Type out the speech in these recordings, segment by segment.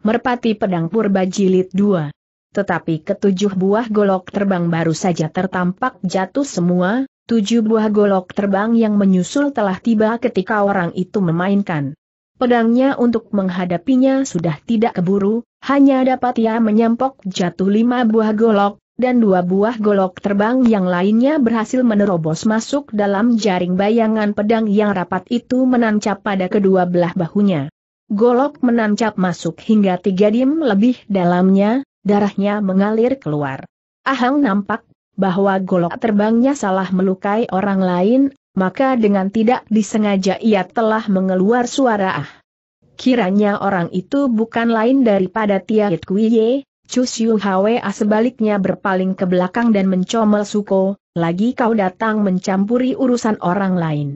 Merpati Pedang Purba Jilid 2. Tetapi ketujuh buah golok terbang baru saja tertampak jatuh semua, tujuh buah golok terbang yang menyusul telah tiba ketika orang itu memainkan. Pedangnya untuk menghadapinya sudah tidak keburu, hanya dapat ia menyampok jatuh lima buah golok, dan dua buah golok terbang yang lainnya berhasil menerobos masuk dalam jaring bayangan pedang yang rapat itu menancap pada kedua belah bahunya. Golok menancap masuk hingga tiga dim lebih dalamnya, darahnya mengalir keluar. Ahang nampak bahwa golok terbangnya salah melukai orang lain, maka dengan tidak disengaja ia telah mengeluar suara ah. Kiranya orang itu bukan lain daripada Tia Kuiye, Chu Siu Hwa sebaliknya berpaling ke belakang dan mencomel Suko, lagi kau datang mencampuri urusan orang lain.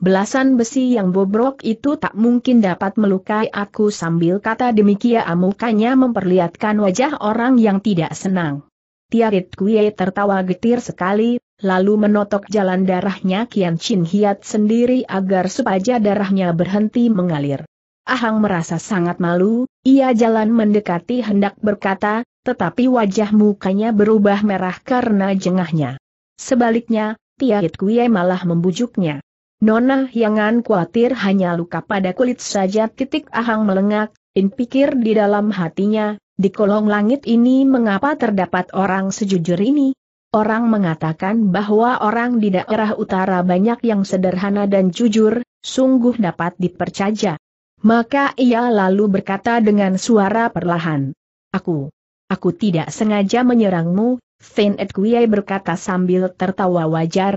Belasan besi yang bobrok itu tak mungkin dapat melukai aku sambil kata demikian mukanya memperlihatkan wajah orang yang tidak senang. Tiarit Kuei tertawa getir sekali, lalu menotok jalan darahnya Kian Chin Hiat sendiri agar supaya darahnya berhenti mengalir. Ahang merasa sangat malu, ia jalan mendekati hendak berkata, tetapi wajah mukanya berubah merah karena jengahnya. Sebaliknya, Tiarit Kuei malah membujuknya. Nona jangan khawatir hanya luka pada kulit saja titik ahang melengak, in pikir di dalam hatinya, di kolong langit ini mengapa terdapat orang sejujur ini? Orang mengatakan bahwa orang di daerah utara banyak yang sederhana dan jujur, sungguh dapat dipercaya. Maka ia lalu berkata dengan suara perlahan. Aku, aku tidak sengaja menyerangmu, Fin Et berkata sambil tertawa wajar,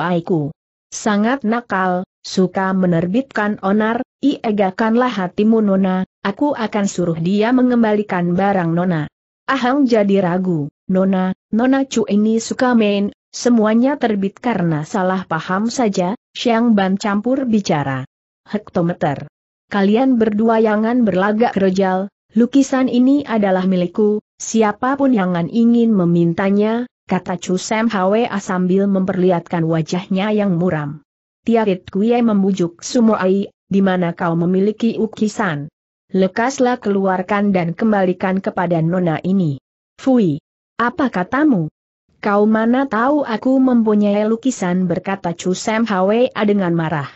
Aiku sangat nakal, suka menerbitkan onar, iegakanlah hatimu Nona, aku akan suruh dia mengembalikan barang Nona. Ahang jadi ragu, Nona, Nona Cu ini suka main, semuanya terbit karena salah paham saja, Siang Ban campur bicara. Hektometer. Kalian berdua jangan berlagak kerejal, lukisan ini adalah milikku, siapapun yangan ingin memintanya, kata Chu Sam Hwa sambil memperlihatkan wajahnya yang muram. Tiarit Kuye membujuk Sumoai, di mana kau memiliki ukisan. Lekaslah keluarkan dan kembalikan kepada nona ini. Fui. Apa katamu? Kau mana tahu aku mempunyai lukisan berkata Chu Sam Hwa dengan marah.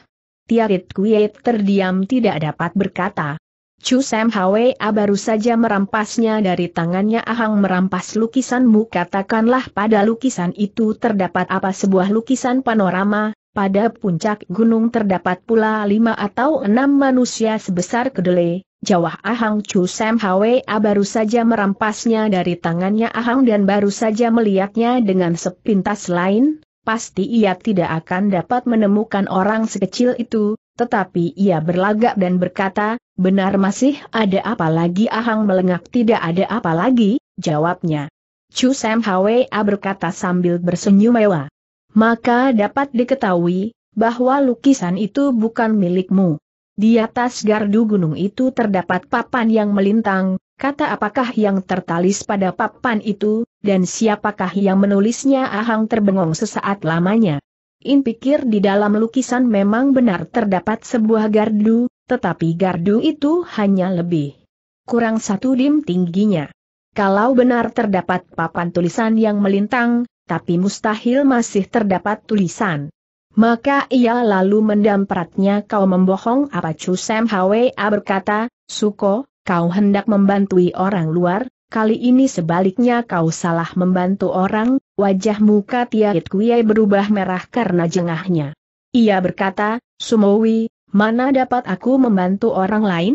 Tiarit Kuye terdiam tidak dapat berkata, Chu Sam Hwa baru saja merampasnya dari tangannya Ahang merampas lukisanmu katakanlah pada lukisan itu terdapat apa sebuah lukisan panorama, pada puncak gunung terdapat pula lima atau enam manusia sebesar kedelai, Jawab Ahang Chu Sam Hwa baru saja merampasnya dari tangannya Ahang dan baru saja melihatnya dengan sepintas lain, pasti ia tidak akan dapat menemukan orang sekecil itu, tetapi ia berlagak dan berkata, benar masih ada apa lagi Ahang melengak tidak ada apa lagi, jawabnya. Chu Sam Hwa berkata sambil bersenyum mewah. Maka dapat diketahui, bahwa lukisan itu bukan milikmu. Di atas gardu gunung itu terdapat papan yang melintang, kata apakah yang tertalis pada papan itu, dan siapakah yang menulisnya Ahang terbengong sesaat lamanya. In pikir di dalam lukisan memang benar terdapat sebuah gardu, tetapi gardu itu hanya lebih kurang satu dim tingginya. Kalau benar terdapat papan tulisan yang melintang, tapi mustahil masih terdapat tulisan. Maka ia lalu mendampratnya kau membohong apa Chu Sam Hwa berkata, Suko, kau hendak membantui orang luar, Kali ini sebaliknya kau salah membantu orang, wajah muka Tiait Kuyai berubah merah karena jengahnya. Ia berkata, Sumowi, mana dapat aku membantu orang lain?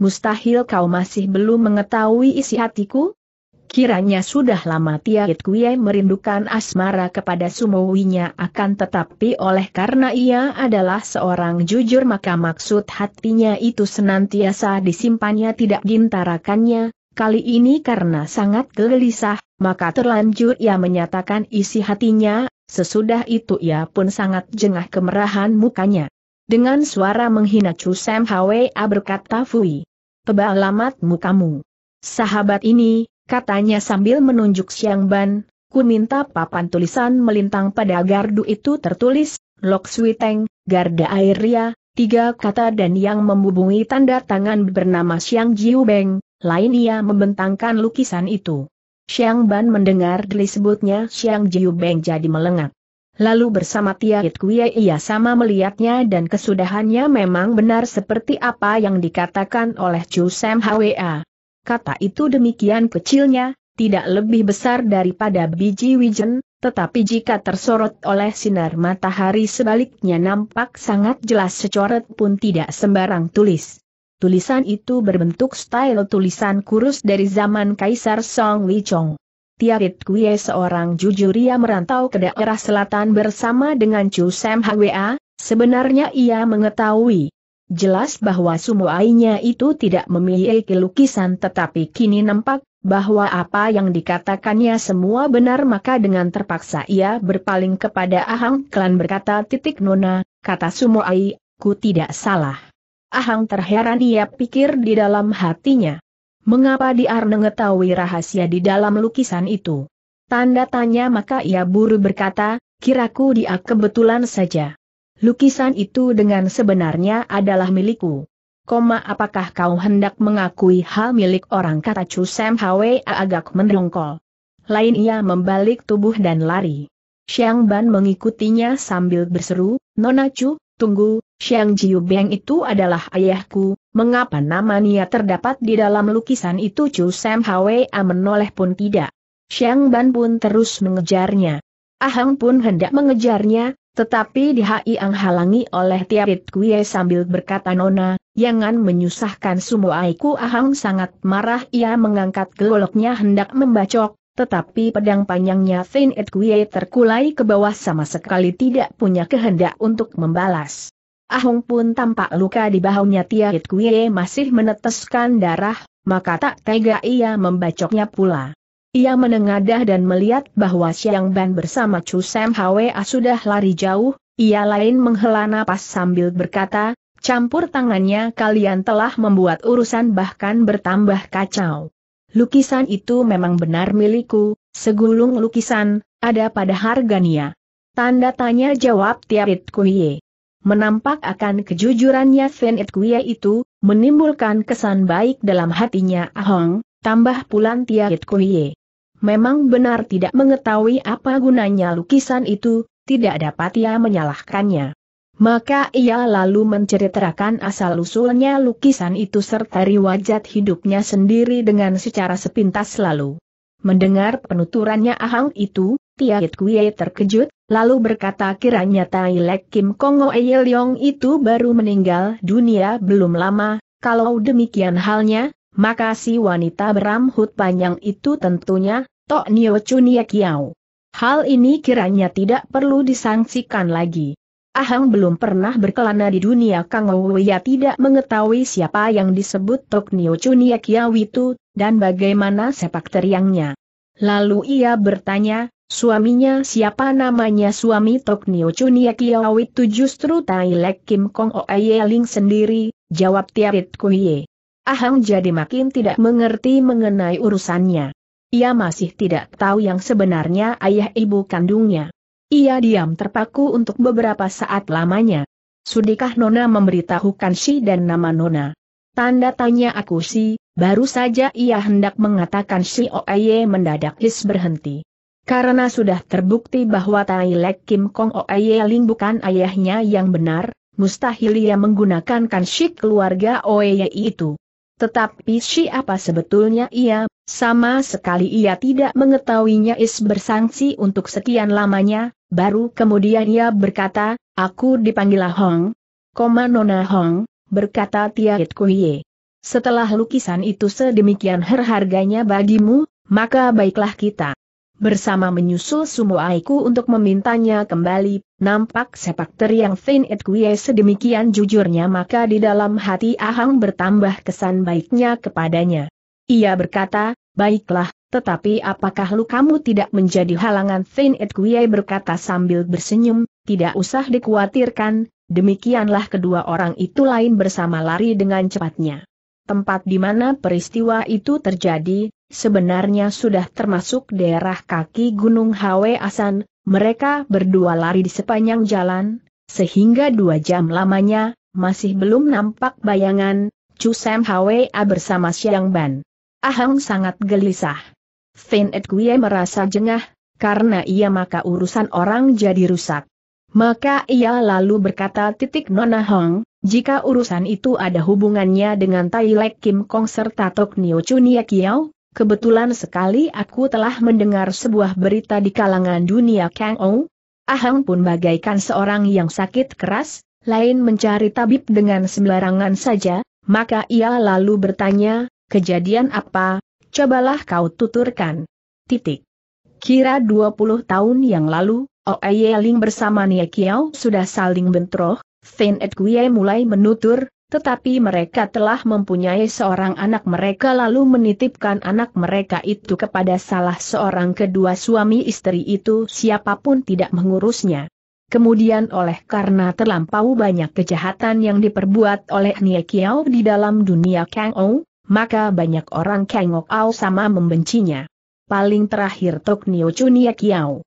Mustahil kau masih belum mengetahui isi hatiku? Kiranya sudah lama Tiait Kuyai merindukan asmara kepada Sumowinya akan tetapi oleh karena ia adalah seorang jujur maka maksud hatinya itu senantiasa disimpannya tidak gintarakannya. Kali ini karena sangat gelisah, maka terlanjur ia menyatakan isi hatinya, sesudah itu ia pun sangat jengah kemerahan mukanya. Dengan suara menghina Chu Sam Hwa berkata Fui. Tebal alamatmu kamu. Sahabat ini, katanya sambil menunjuk Siang Ban, ku minta papan tulisan melintang pada gardu itu tertulis, Lok Sui Teng, Garda Airia, tiga kata dan yang membubungi tanda tangan bernama Siang Jiu Beng, lain ia membentangkan lukisan itu. Xiang Ban mendengar disebutnya Xiang Jiubeng jadi melengak. Lalu bersama Tiait Kuya ia sama melihatnya dan kesudahannya memang benar seperti apa yang dikatakan oleh Chu Sam Hwa. Kata itu demikian kecilnya, tidak lebih besar daripada biji wijen, tetapi jika tersorot oleh sinar matahari sebaliknya nampak sangat jelas secoret pun tidak sembarang tulis tulisan itu berbentuk style tulisan kurus dari zaman Kaisar Song Chong. Tiarit Kuye seorang jujur ia merantau ke daerah selatan bersama dengan Chu Sam Hwa, sebenarnya ia mengetahui jelas bahwa sumuainya itu tidak memiliki lukisan tetapi kini nampak bahwa apa yang dikatakannya semua benar maka dengan terpaksa ia berpaling kepada Ahang Klan berkata titik nona, kata Sumoai, ku tidak salah. Ahang terheran ia pikir di dalam hatinya. Mengapa Diar mengetahui rahasia di dalam lukisan itu? Tanda tanya maka ia buru berkata, kiraku dia kebetulan saja. Lukisan itu dengan sebenarnya adalah milikku. Koma apakah kau hendak mengakui hal milik orang kata Chu Sam Hwee agak mendongkol. Lain ia membalik tubuh dan lari. Xiang Ban mengikutinya sambil berseru, Nona Chu, tunggu, Xiang Jiubeng itu adalah ayahku, mengapa nama Nia terdapat di dalam lukisan itu Chu Sam A menoleh pun tidak. Xiang Ban pun terus mengejarnya. Ahang pun hendak mengejarnya, tetapi di Ang halangi oleh Tiarit Kue sambil berkata Nona, jangan menyusahkan semua aiku Ahang sangat marah ia mengangkat goloknya hendak membacok, tetapi pedang panjangnya Thin Et Kue terkulai ke bawah sama sekali tidak punya kehendak untuk membalas. Ahong pun tampak luka di bahunya Tiahit Kuiye masih meneteskan darah, maka tak tega ia membacoknya pula. Ia menengadah dan melihat bahwa Siang Ban bersama Chu Sam Hwa ah sudah lari jauh, ia lain menghela nafas sambil berkata, campur tangannya kalian telah membuat urusan bahkan bertambah kacau. Lukisan itu memang benar milikku, segulung lukisan, ada pada harganya. Tanda tanya jawab Tiarit Kuiye. Menampak akan kejujurannya Sven Kuya itu, menimbulkan kesan baik dalam hatinya Ahong, tambah pulan Tia Itkuye. Memang benar tidak mengetahui apa gunanya lukisan itu, tidak dapat ia menyalahkannya. Maka ia lalu menceritakan asal-usulnya lukisan itu serta riwayat hidupnya sendiri dengan secara sepintas lalu. Mendengar penuturannya Ahang itu, Tiahit Kuei terkejut, lalu berkata kiranya Tai Lek Kim Kongo Eye Yong itu baru meninggal dunia belum lama, kalau demikian halnya, maka si wanita berambut panjang itu tentunya, Tok Nio Chunie Kiao. Hal ini kiranya tidak perlu disangsikan lagi. Ahang belum pernah berkelana di dunia Kang Ouya tidak mengetahui siapa yang disebut Tok Nio Chunie Kiao itu, dan bagaimana sepak teriangnya. Lalu ia bertanya, Suaminya siapa namanya suami Tok Nio Chunia Kiawit tu justru Tai Lek Kim Kong Ling sendiri, jawab Tiarit Kuiye. Ahang jadi makin tidak mengerti mengenai urusannya. Ia masih tidak tahu yang sebenarnya ayah ibu kandungnya. Ia diam terpaku untuk beberapa saat lamanya. Sudikah Nona memberitahukan si dan nama Nona? Tanda tanya aku si, baru saja ia hendak mengatakan si Oaye mendadak his berhenti. Karena sudah terbukti bahwa Tai Lek Kim Kong Oe Ling bukan ayahnya yang benar, mustahil ia menggunakan kanshik keluarga Oe itu. Tetapi siapa sebetulnya ia, sama sekali ia tidak mengetahuinya is bersangsi untuk sekian lamanya, baru kemudian ia berkata, aku dipanggil Hong. Koma Nona Hong, berkata Tiait Kuye. Setelah lukisan itu sedemikian herharganya bagimu, maka baiklah kita bersama menyusul Sumo Aiku untuk memintanya kembali, nampak sepak teriang Fin Et Kue sedemikian jujurnya maka di dalam hati Ahang bertambah kesan baiknya kepadanya. Ia berkata, baiklah, tetapi apakah lu kamu tidak menjadi halangan Fin Et Kue berkata sambil bersenyum, tidak usah dikhawatirkan, demikianlah kedua orang itu lain bersama lari dengan cepatnya tempat di mana peristiwa itu terjadi, sebenarnya sudah termasuk daerah kaki Gunung Hwe Asan, mereka berdua lari di sepanjang jalan, sehingga dua jam lamanya, masih belum nampak bayangan, Chu Sam A bersama Siang Ban. Ahang sangat gelisah. Fin Et merasa jengah, karena ia maka urusan orang jadi rusak. Maka ia lalu berkata titik Nona Hong, jika urusan itu ada hubungannya dengan Tai Lek Kim Kong serta Tok Nio Chunia Kiao, kebetulan sekali aku telah mendengar sebuah berita di kalangan dunia Kang Ou. Ahang pun bagaikan seorang yang sakit keras, lain mencari tabib dengan sembarangan saja, maka ia lalu bertanya, kejadian apa, cobalah kau tuturkan. Titik. Kira 20 tahun yang lalu, Oh, Ling bersama Nie Kiao sudah saling bentroh, Fen Et Gue mulai menutur, tetapi mereka telah mempunyai seorang anak mereka lalu menitipkan anak mereka itu kepada salah seorang kedua suami istri itu siapapun tidak mengurusnya. Kemudian oleh karena terlampau banyak kejahatan yang diperbuat oleh Nie Kiao di dalam dunia Kang Ou, maka banyak orang Kang Ou sama membencinya. Paling terakhir Tok Nio Chu Nie Kiao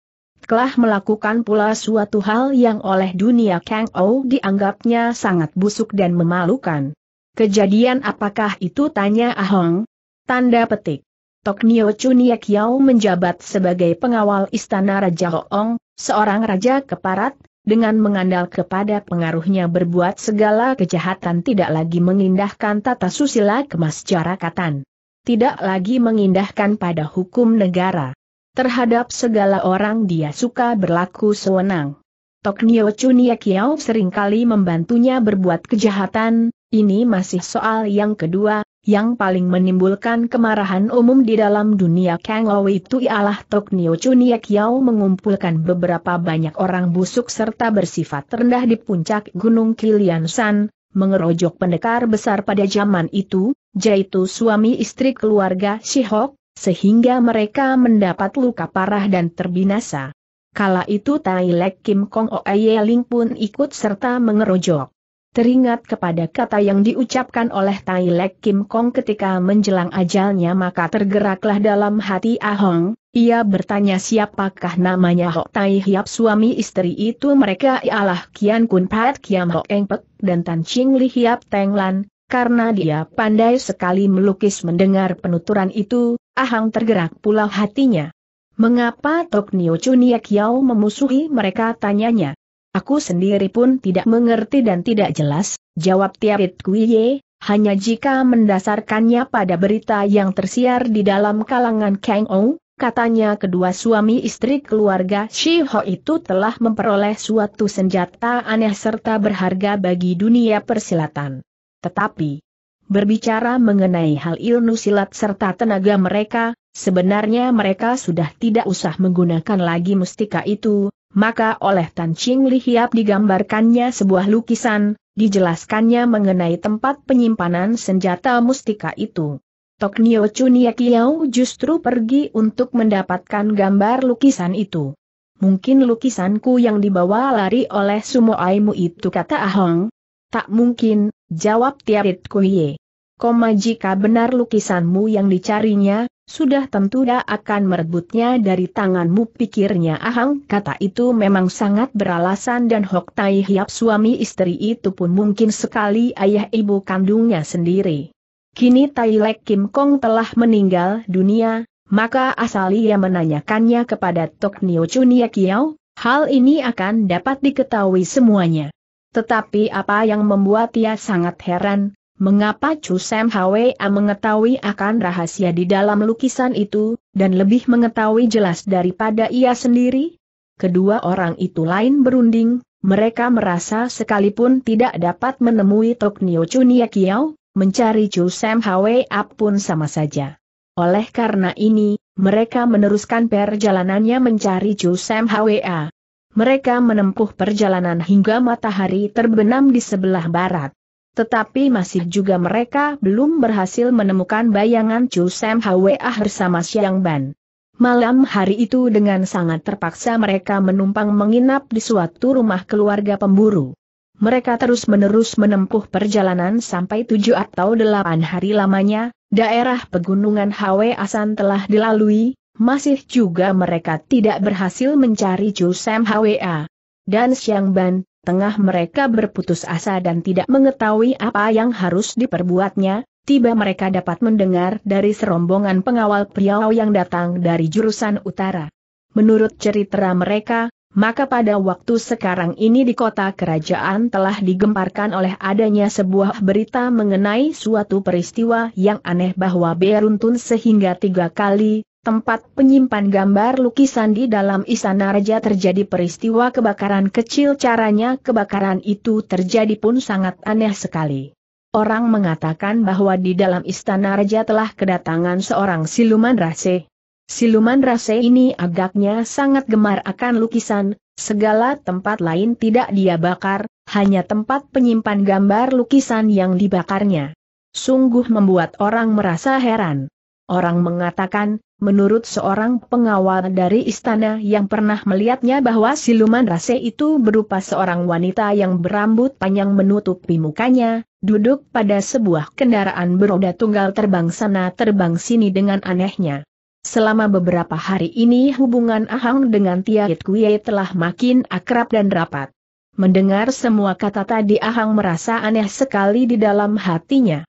telah melakukan pula suatu hal yang oleh dunia Kang Ou dianggapnya sangat busuk dan memalukan. Kejadian apakah itu tanya Ahong? Tanda petik. Tok Nio Chunie Kiao menjabat sebagai pengawal istana Raja Ong, seorang raja keparat, dengan mengandalkan kepada pengaruhnya berbuat segala kejahatan tidak lagi mengindahkan tata susila kemasyarakatan. Tidak lagi mengindahkan pada hukum negara. Terhadap segala orang dia suka berlaku sewenang. Tok Chun Chunia Kiao seringkali membantunya berbuat kejahatan, ini masih soal yang kedua, yang paling menimbulkan kemarahan umum di dalam dunia Kang Lo itu ialah Nio Chun Kiao mengumpulkan beberapa banyak orang busuk serta bersifat rendah di puncak Gunung Kilian San, mengerojok pendekar besar pada zaman itu, yaitu suami istri keluarga Shihok, sehingga mereka mendapat luka parah dan terbinasa. Kala itu Tai Lek Kim Kong Oye Ling pun ikut serta mengerojok. Teringat kepada kata yang diucapkan oleh Tai Lek Kim Kong ketika menjelang ajalnya maka tergeraklah dalam hati Ahong, ia bertanya siapakah namanya Hok Tai Hiap suami istri itu mereka ialah Kian Kun Pat Kiam Hok Eng Pek dan Tan Ching Li Hiap Teng Lan, karena dia pandai sekali melukis mendengar penuturan itu, Ahang tergerak pula hatinya. Mengapa Tok Nio Chuniek Yao memusuhi mereka tanyanya? Aku sendiri pun tidak mengerti dan tidak jelas, jawab Tiarit Kuiye, hanya jika mendasarkannya pada berita yang tersiar di dalam kalangan Kang Ong, katanya kedua suami istri keluarga Shi Ho itu telah memperoleh suatu senjata aneh serta berharga bagi dunia persilatan. Tetapi, berbicara mengenai hal ilmu silat serta tenaga mereka, sebenarnya mereka sudah tidak usah menggunakan lagi mustika itu, maka oleh Tan Ching Li digambarkannya sebuah lukisan, dijelaskannya mengenai tempat penyimpanan senjata mustika itu. Tok Nio Chunia Kiao justru pergi untuk mendapatkan gambar lukisan itu. Mungkin lukisanku yang dibawa lari oleh Sumo Aimu itu kata Ahong, Tak mungkin, jawab Tiarit Kuiye. Koma jika benar lukisanmu yang dicarinya, sudah tentu dia akan merebutnya dari tanganmu pikirnya Ahang kata itu memang sangat beralasan dan Hok Tai Hiap suami istri itu pun mungkin sekali ayah ibu kandungnya sendiri. Kini Tai Lek Kim Kong telah meninggal dunia, maka asal ia menanyakannya kepada Tok Nio Chunia Kiao, hal ini akan dapat diketahui semuanya. Tetapi apa yang membuat ia sangat heran, mengapa Chu Sam Hwa mengetahui akan rahasia di dalam lukisan itu, dan lebih mengetahui jelas daripada ia sendiri? Kedua orang itu lain berunding, mereka merasa sekalipun tidak dapat menemui Tok Nio Chunia Kiao, mencari Chu Sam Hwa pun sama saja. Oleh karena ini, mereka meneruskan perjalanannya mencari Chu Sam Hwa mereka menempuh perjalanan hingga matahari terbenam di sebelah barat. Tetapi masih juga mereka belum berhasil menemukan bayangan Chu Sam Hwa bersama Siang Ban. Malam hari itu dengan sangat terpaksa mereka menumpang menginap di suatu rumah keluarga pemburu. Mereka terus-menerus menempuh perjalanan sampai tujuh atau delapan hari lamanya, daerah pegunungan Hwa Asan telah dilalui, masih juga mereka tidak berhasil mencari Chu Sam Hwa. Dan Siang Ban, tengah mereka berputus asa dan tidak mengetahui apa yang harus diperbuatnya, tiba mereka dapat mendengar dari serombongan pengawal pria-pria yang datang dari jurusan utara. Menurut cerita mereka, maka pada waktu sekarang ini di kota kerajaan telah digemparkan oleh adanya sebuah berita mengenai suatu peristiwa yang aneh bahwa beruntun sehingga tiga kali, tempat penyimpan gambar lukisan di dalam istana raja terjadi peristiwa kebakaran kecil caranya kebakaran itu terjadi pun sangat aneh sekali. Orang mengatakan bahwa di dalam istana raja telah kedatangan seorang siluman rase. Siluman rase ini agaknya sangat gemar akan lukisan, segala tempat lain tidak dia bakar, hanya tempat penyimpan gambar lukisan yang dibakarnya. Sungguh membuat orang merasa heran. Orang mengatakan, menurut seorang pengawal dari istana yang pernah melihatnya bahwa siluman rase itu berupa seorang wanita yang berambut panjang menutupi mukanya, duduk pada sebuah kendaraan beroda tunggal terbang sana terbang sini dengan anehnya. Selama beberapa hari ini hubungan Ahang dengan Tiait Kuye telah makin akrab dan rapat. Mendengar semua kata tadi Ahang merasa aneh sekali di dalam hatinya.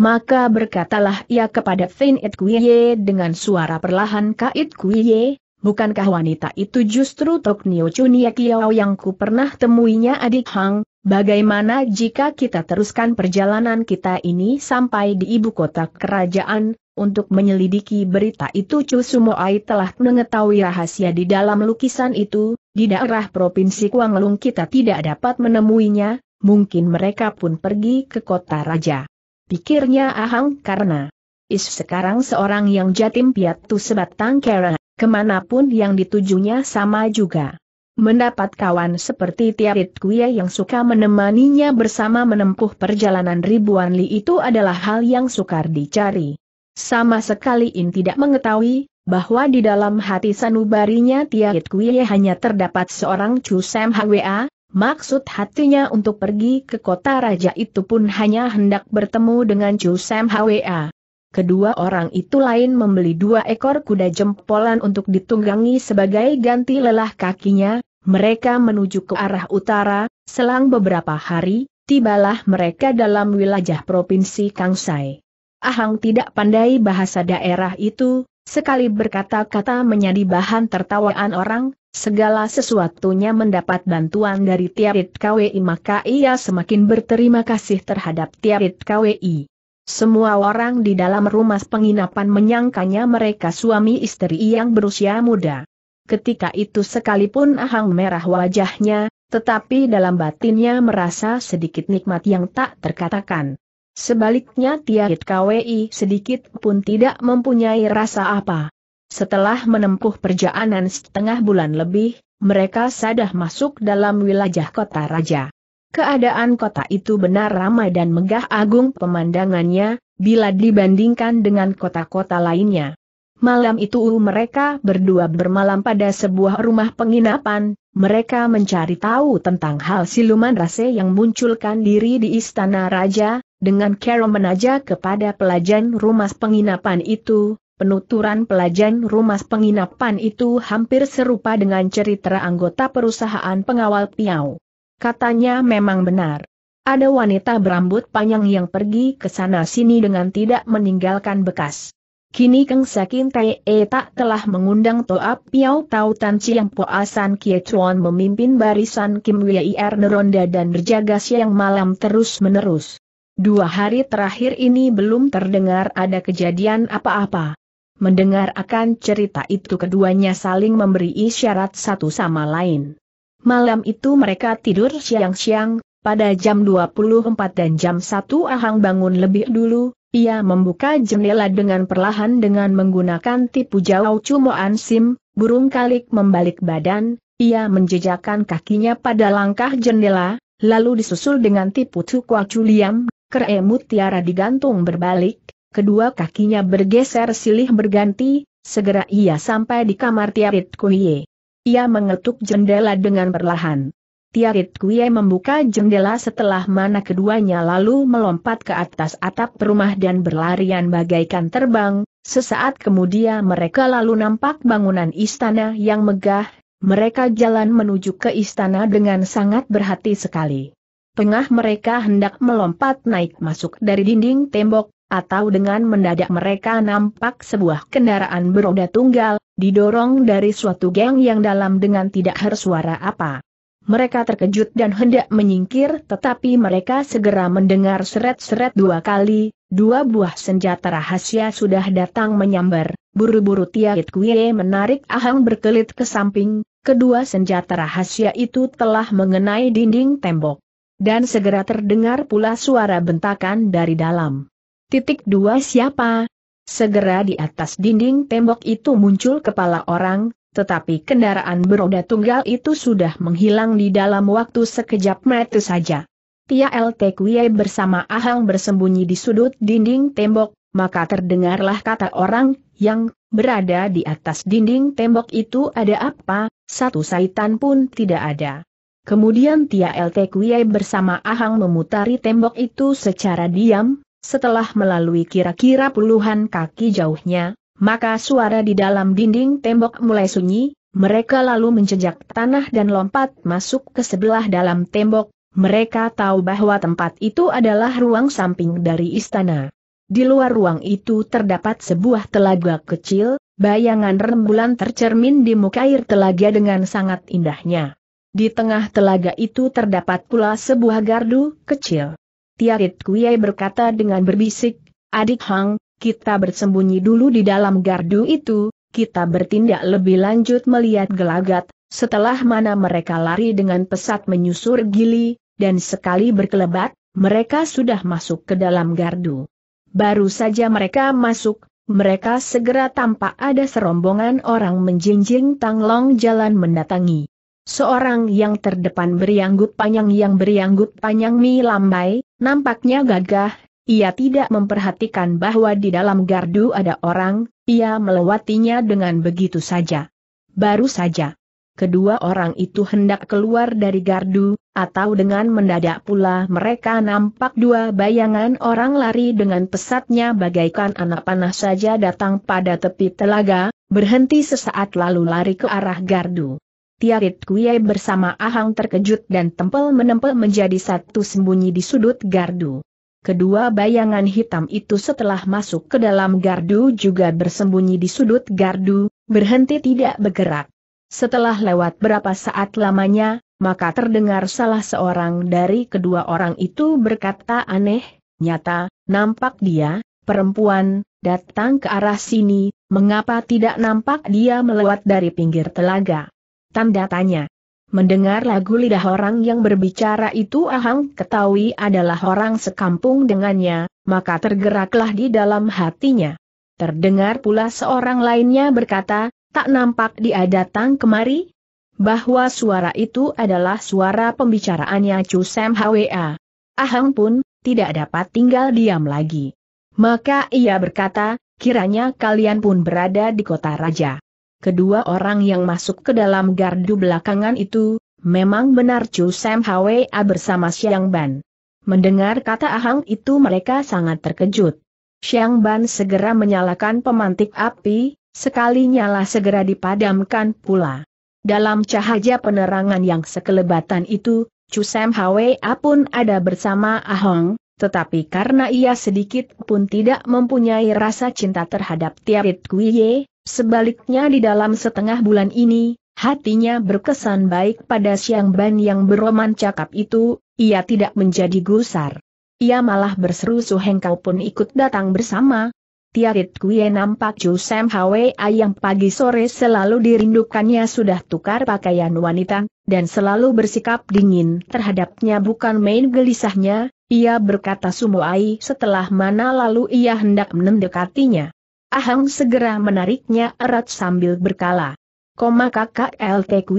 Maka berkatalah ia kepada Fein It Kuiye dengan suara perlahan Kait Kuiye, bukankah wanita itu justru Tok Nio Chunia Kiao yang ku pernah temuinya adik Hang, bagaimana jika kita teruskan perjalanan kita ini sampai di ibu kota kerajaan, untuk menyelidiki berita itu Chu Sumoai telah mengetahui rahasia di dalam lukisan itu, di daerah Provinsi Kuanglung kita tidak dapat menemuinya, mungkin mereka pun pergi ke kota raja pikirnya Ahang karena Is sekarang seorang yang jatim piatu sebatang kera, kemanapun yang ditujunya sama juga. Mendapat kawan seperti Tiarit Kuya yang suka menemaninya bersama menempuh perjalanan ribuan li itu adalah hal yang sukar dicari. Sama sekali In tidak mengetahui, bahwa di dalam hati sanubarinya Tiarit Kuya hanya terdapat seorang Chu Sam Hwa, Maksud hatinya untuk pergi ke kota raja itu pun hanya hendak bertemu dengan Chu Sam Hwa. Kedua orang itu lain membeli dua ekor kuda jempolan untuk ditunggangi sebagai ganti lelah kakinya, mereka menuju ke arah utara, selang beberapa hari, tibalah mereka dalam wilayah Provinsi Kangsai. Ahang tidak pandai bahasa daerah itu, sekali berkata-kata menjadi bahan tertawaan orang, Segala sesuatunya mendapat bantuan dari Tiarit KWI maka ia semakin berterima kasih terhadap Tiarit KWI. Semua orang di dalam rumah penginapan menyangkanya mereka suami istri yang berusia muda. Ketika itu sekalipun ahang merah wajahnya, tetapi dalam batinnya merasa sedikit nikmat yang tak terkatakan. Sebaliknya Tiarit KWI sedikit pun tidak mempunyai rasa apa setelah menempuh perjalanan setengah bulan lebih, mereka sadah masuk dalam wilayah kota raja. Keadaan kota itu benar ramai dan megah agung pemandangannya, bila dibandingkan dengan kota-kota lainnya. Malam itu mereka berdua bermalam pada sebuah rumah penginapan, mereka mencari tahu tentang hal siluman rase yang munculkan diri di istana raja, dengan Carol menaja kepada pelajar rumah penginapan itu, Penuturan pelajar rumah penginapan itu hampir serupa dengan cerita anggota perusahaan pengawal Piau. Katanya memang benar. Ada wanita berambut panjang yang pergi ke sana-sini dengan tidak meninggalkan bekas. Kini Keng Sakin Tae e tak telah mengundang Toa Piau Tau Tan Chiang Poasan Kie Chuan memimpin barisan Kim Er Neronda dan berjaga siang malam terus-menerus. Dua hari terakhir ini belum terdengar ada kejadian apa-apa. Mendengar akan cerita itu keduanya saling memberi isyarat satu sama lain. Malam itu mereka tidur siang-siang, pada jam 24 dan jam 1 Ahang bangun lebih dulu, ia membuka jendela dengan perlahan dengan menggunakan tipu jauh cumoan sim, burung kalik membalik badan, ia menjejakkan kakinya pada langkah jendela, lalu disusul dengan tipu cukwa culiam, kere mutiara digantung berbalik, kedua kakinya bergeser silih berganti, segera ia sampai di kamar Tiarit Kuye. Ia mengetuk jendela dengan perlahan. Tiarit Kuye membuka jendela setelah mana keduanya lalu melompat ke atas atap rumah dan berlarian bagaikan terbang, sesaat kemudian mereka lalu nampak bangunan istana yang megah, mereka jalan menuju ke istana dengan sangat berhati sekali. Pengah mereka hendak melompat naik masuk dari dinding tembok, atau dengan mendadak mereka nampak sebuah kendaraan beroda tunggal, didorong dari suatu geng yang dalam dengan tidak hersuara apa. Mereka terkejut dan hendak menyingkir tetapi mereka segera mendengar seret-seret dua kali, dua buah senjata rahasia sudah datang menyambar, buru-buru Tiait Kuye menarik ahang berkelit ke samping, kedua senjata rahasia itu telah mengenai dinding tembok. Dan segera terdengar pula suara bentakan dari dalam. Titik dua siapa? Segera di atas dinding tembok itu muncul kepala orang, tetapi kendaraan beroda tunggal itu sudah menghilang di dalam waktu sekejap mata saja. Tia LTQY bersama Ahang bersembunyi di sudut dinding tembok, maka terdengarlah kata orang yang berada di atas dinding tembok itu ada apa, satu saitan pun tidak ada. Kemudian Tia LTQY bersama Ahang memutari tembok itu secara diam, setelah melalui kira-kira puluhan kaki jauhnya, maka suara di dalam dinding tembok mulai sunyi, mereka lalu menjejak tanah dan lompat masuk ke sebelah dalam tembok, mereka tahu bahwa tempat itu adalah ruang samping dari istana. Di luar ruang itu terdapat sebuah telaga kecil, bayangan rembulan tercermin di muka air telaga dengan sangat indahnya. Di tengah telaga itu terdapat pula sebuah gardu kecil. Tiarit Kuei berkata dengan berbisik, Adik Hang, kita bersembunyi dulu di dalam gardu itu, kita bertindak lebih lanjut melihat gelagat, setelah mana mereka lari dengan pesat menyusur gili, dan sekali berkelebat, mereka sudah masuk ke dalam gardu. Baru saja mereka masuk, mereka segera tampak ada serombongan orang menjinjing tanglong jalan mendatangi. Seorang yang terdepan berianggut panjang yang berianggut panjang mi lambai, nampaknya gagah, ia tidak memperhatikan bahwa di dalam gardu ada orang, ia melewatinya dengan begitu saja. Baru saja. Kedua orang itu hendak keluar dari gardu, atau dengan mendadak pula mereka nampak dua bayangan orang lari dengan pesatnya bagaikan anak panah saja datang pada tepi telaga, berhenti sesaat lalu lari ke arah gardu. Tiarit Kuye bersama Ahang terkejut dan tempel-menempel menjadi satu sembunyi di sudut gardu. Kedua bayangan hitam itu setelah masuk ke dalam gardu juga bersembunyi di sudut gardu, berhenti tidak bergerak. Setelah lewat berapa saat lamanya, maka terdengar salah seorang dari kedua orang itu berkata aneh, nyata, nampak dia, perempuan, datang ke arah sini, mengapa tidak nampak dia melewat dari pinggir telaga. Tanda tanya. Mendengar lagu lidah orang yang berbicara itu Ahang ketahui adalah orang sekampung dengannya, maka tergeraklah di dalam hatinya. Terdengar pula seorang lainnya berkata, tak nampak dia datang kemari? Bahwa suara itu adalah suara pembicaraannya Chu Sam Hwa. Ahang pun, tidak dapat tinggal diam lagi. Maka ia berkata, kiranya kalian pun berada di kota raja kedua orang yang masuk ke dalam gardu belakangan itu, memang benar Chu Sam Hwa bersama Xiang Ban. Mendengar kata Ahang itu mereka sangat terkejut. Xiang Ban segera menyalakan pemantik api, sekali nyala segera dipadamkan pula. Dalam cahaya penerangan yang sekelebatan itu, Chu Sam Hwa pun ada bersama Ahang, tetapi karena ia sedikit pun tidak mempunyai rasa cinta terhadap Tiarit Kuiye, Sebaliknya di dalam setengah bulan ini, hatinya berkesan baik pada Siang Ban yang beroman cakap itu, ia tidak menjadi gusar. Ia malah berseru suhengkau kau pun ikut datang bersama. Tiarit Kue nampak Ju Sam Hwa yang pagi sore selalu dirindukannya sudah tukar pakaian wanita, dan selalu bersikap dingin terhadapnya bukan main gelisahnya, ia berkata Sumoai setelah mana lalu ia hendak mendekatinya. Ahang segera menariknya erat sambil berkala. Koma kakak LT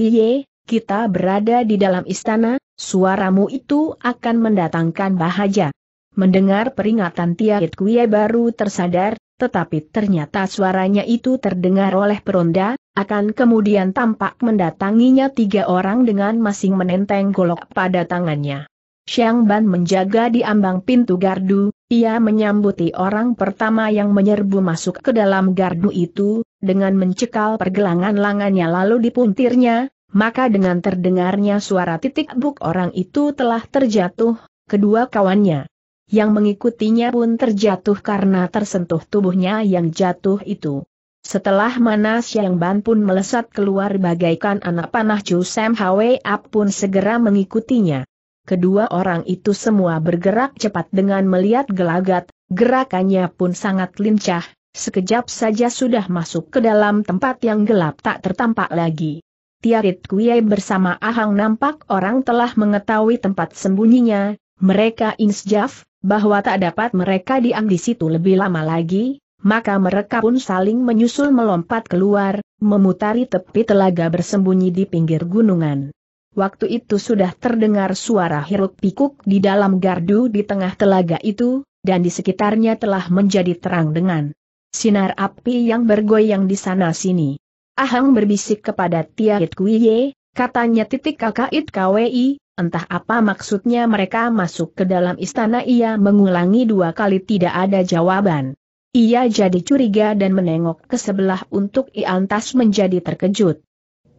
kita berada di dalam istana, suaramu itu akan mendatangkan bahagia. Mendengar peringatan Tiakit Kuiye baru tersadar, tetapi ternyata suaranya itu terdengar oleh peronda, akan kemudian tampak mendatanginya tiga orang dengan masing menenteng golok pada tangannya. Xiang Ban menjaga di ambang pintu gardu, ia menyambuti orang pertama yang menyerbu masuk ke dalam gardu itu, dengan mencekal pergelangan lengannya lalu dipuntirnya, maka dengan terdengarnya suara titik buk orang itu telah terjatuh, kedua kawannya yang mengikutinya pun terjatuh karena tersentuh tubuhnya yang jatuh itu. Setelah Manas yang Ban pun melesat keluar bagaikan anak panah Chu Sam Hwe pun segera mengikutinya. Kedua orang itu semua bergerak cepat dengan melihat gelagat, gerakannya pun sangat lincah, sekejap saja sudah masuk ke dalam tempat yang gelap tak tertampak lagi. Tiarit kuyai bersama Ahang nampak orang telah mengetahui tempat sembunyinya, mereka insjaf, bahwa tak dapat mereka diam di situ lebih lama lagi, maka mereka pun saling menyusul melompat keluar, memutari tepi telaga bersembunyi di pinggir gunungan. Waktu itu sudah terdengar suara hiruk pikuk di dalam gardu di tengah telaga itu, dan di sekitarnya telah menjadi terang dengan sinar api yang bergoyang di sana-sini. Ahang berbisik kepada Tiait Kuiye, katanya titik kakait KWI, entah apa maksudnya mereka masuk ke dalam istana ia mengulangi dua kali tidak ada jawaban. Ia jadi curiga dan menengok ke sebelah untuk Iantas menjadi terkejut.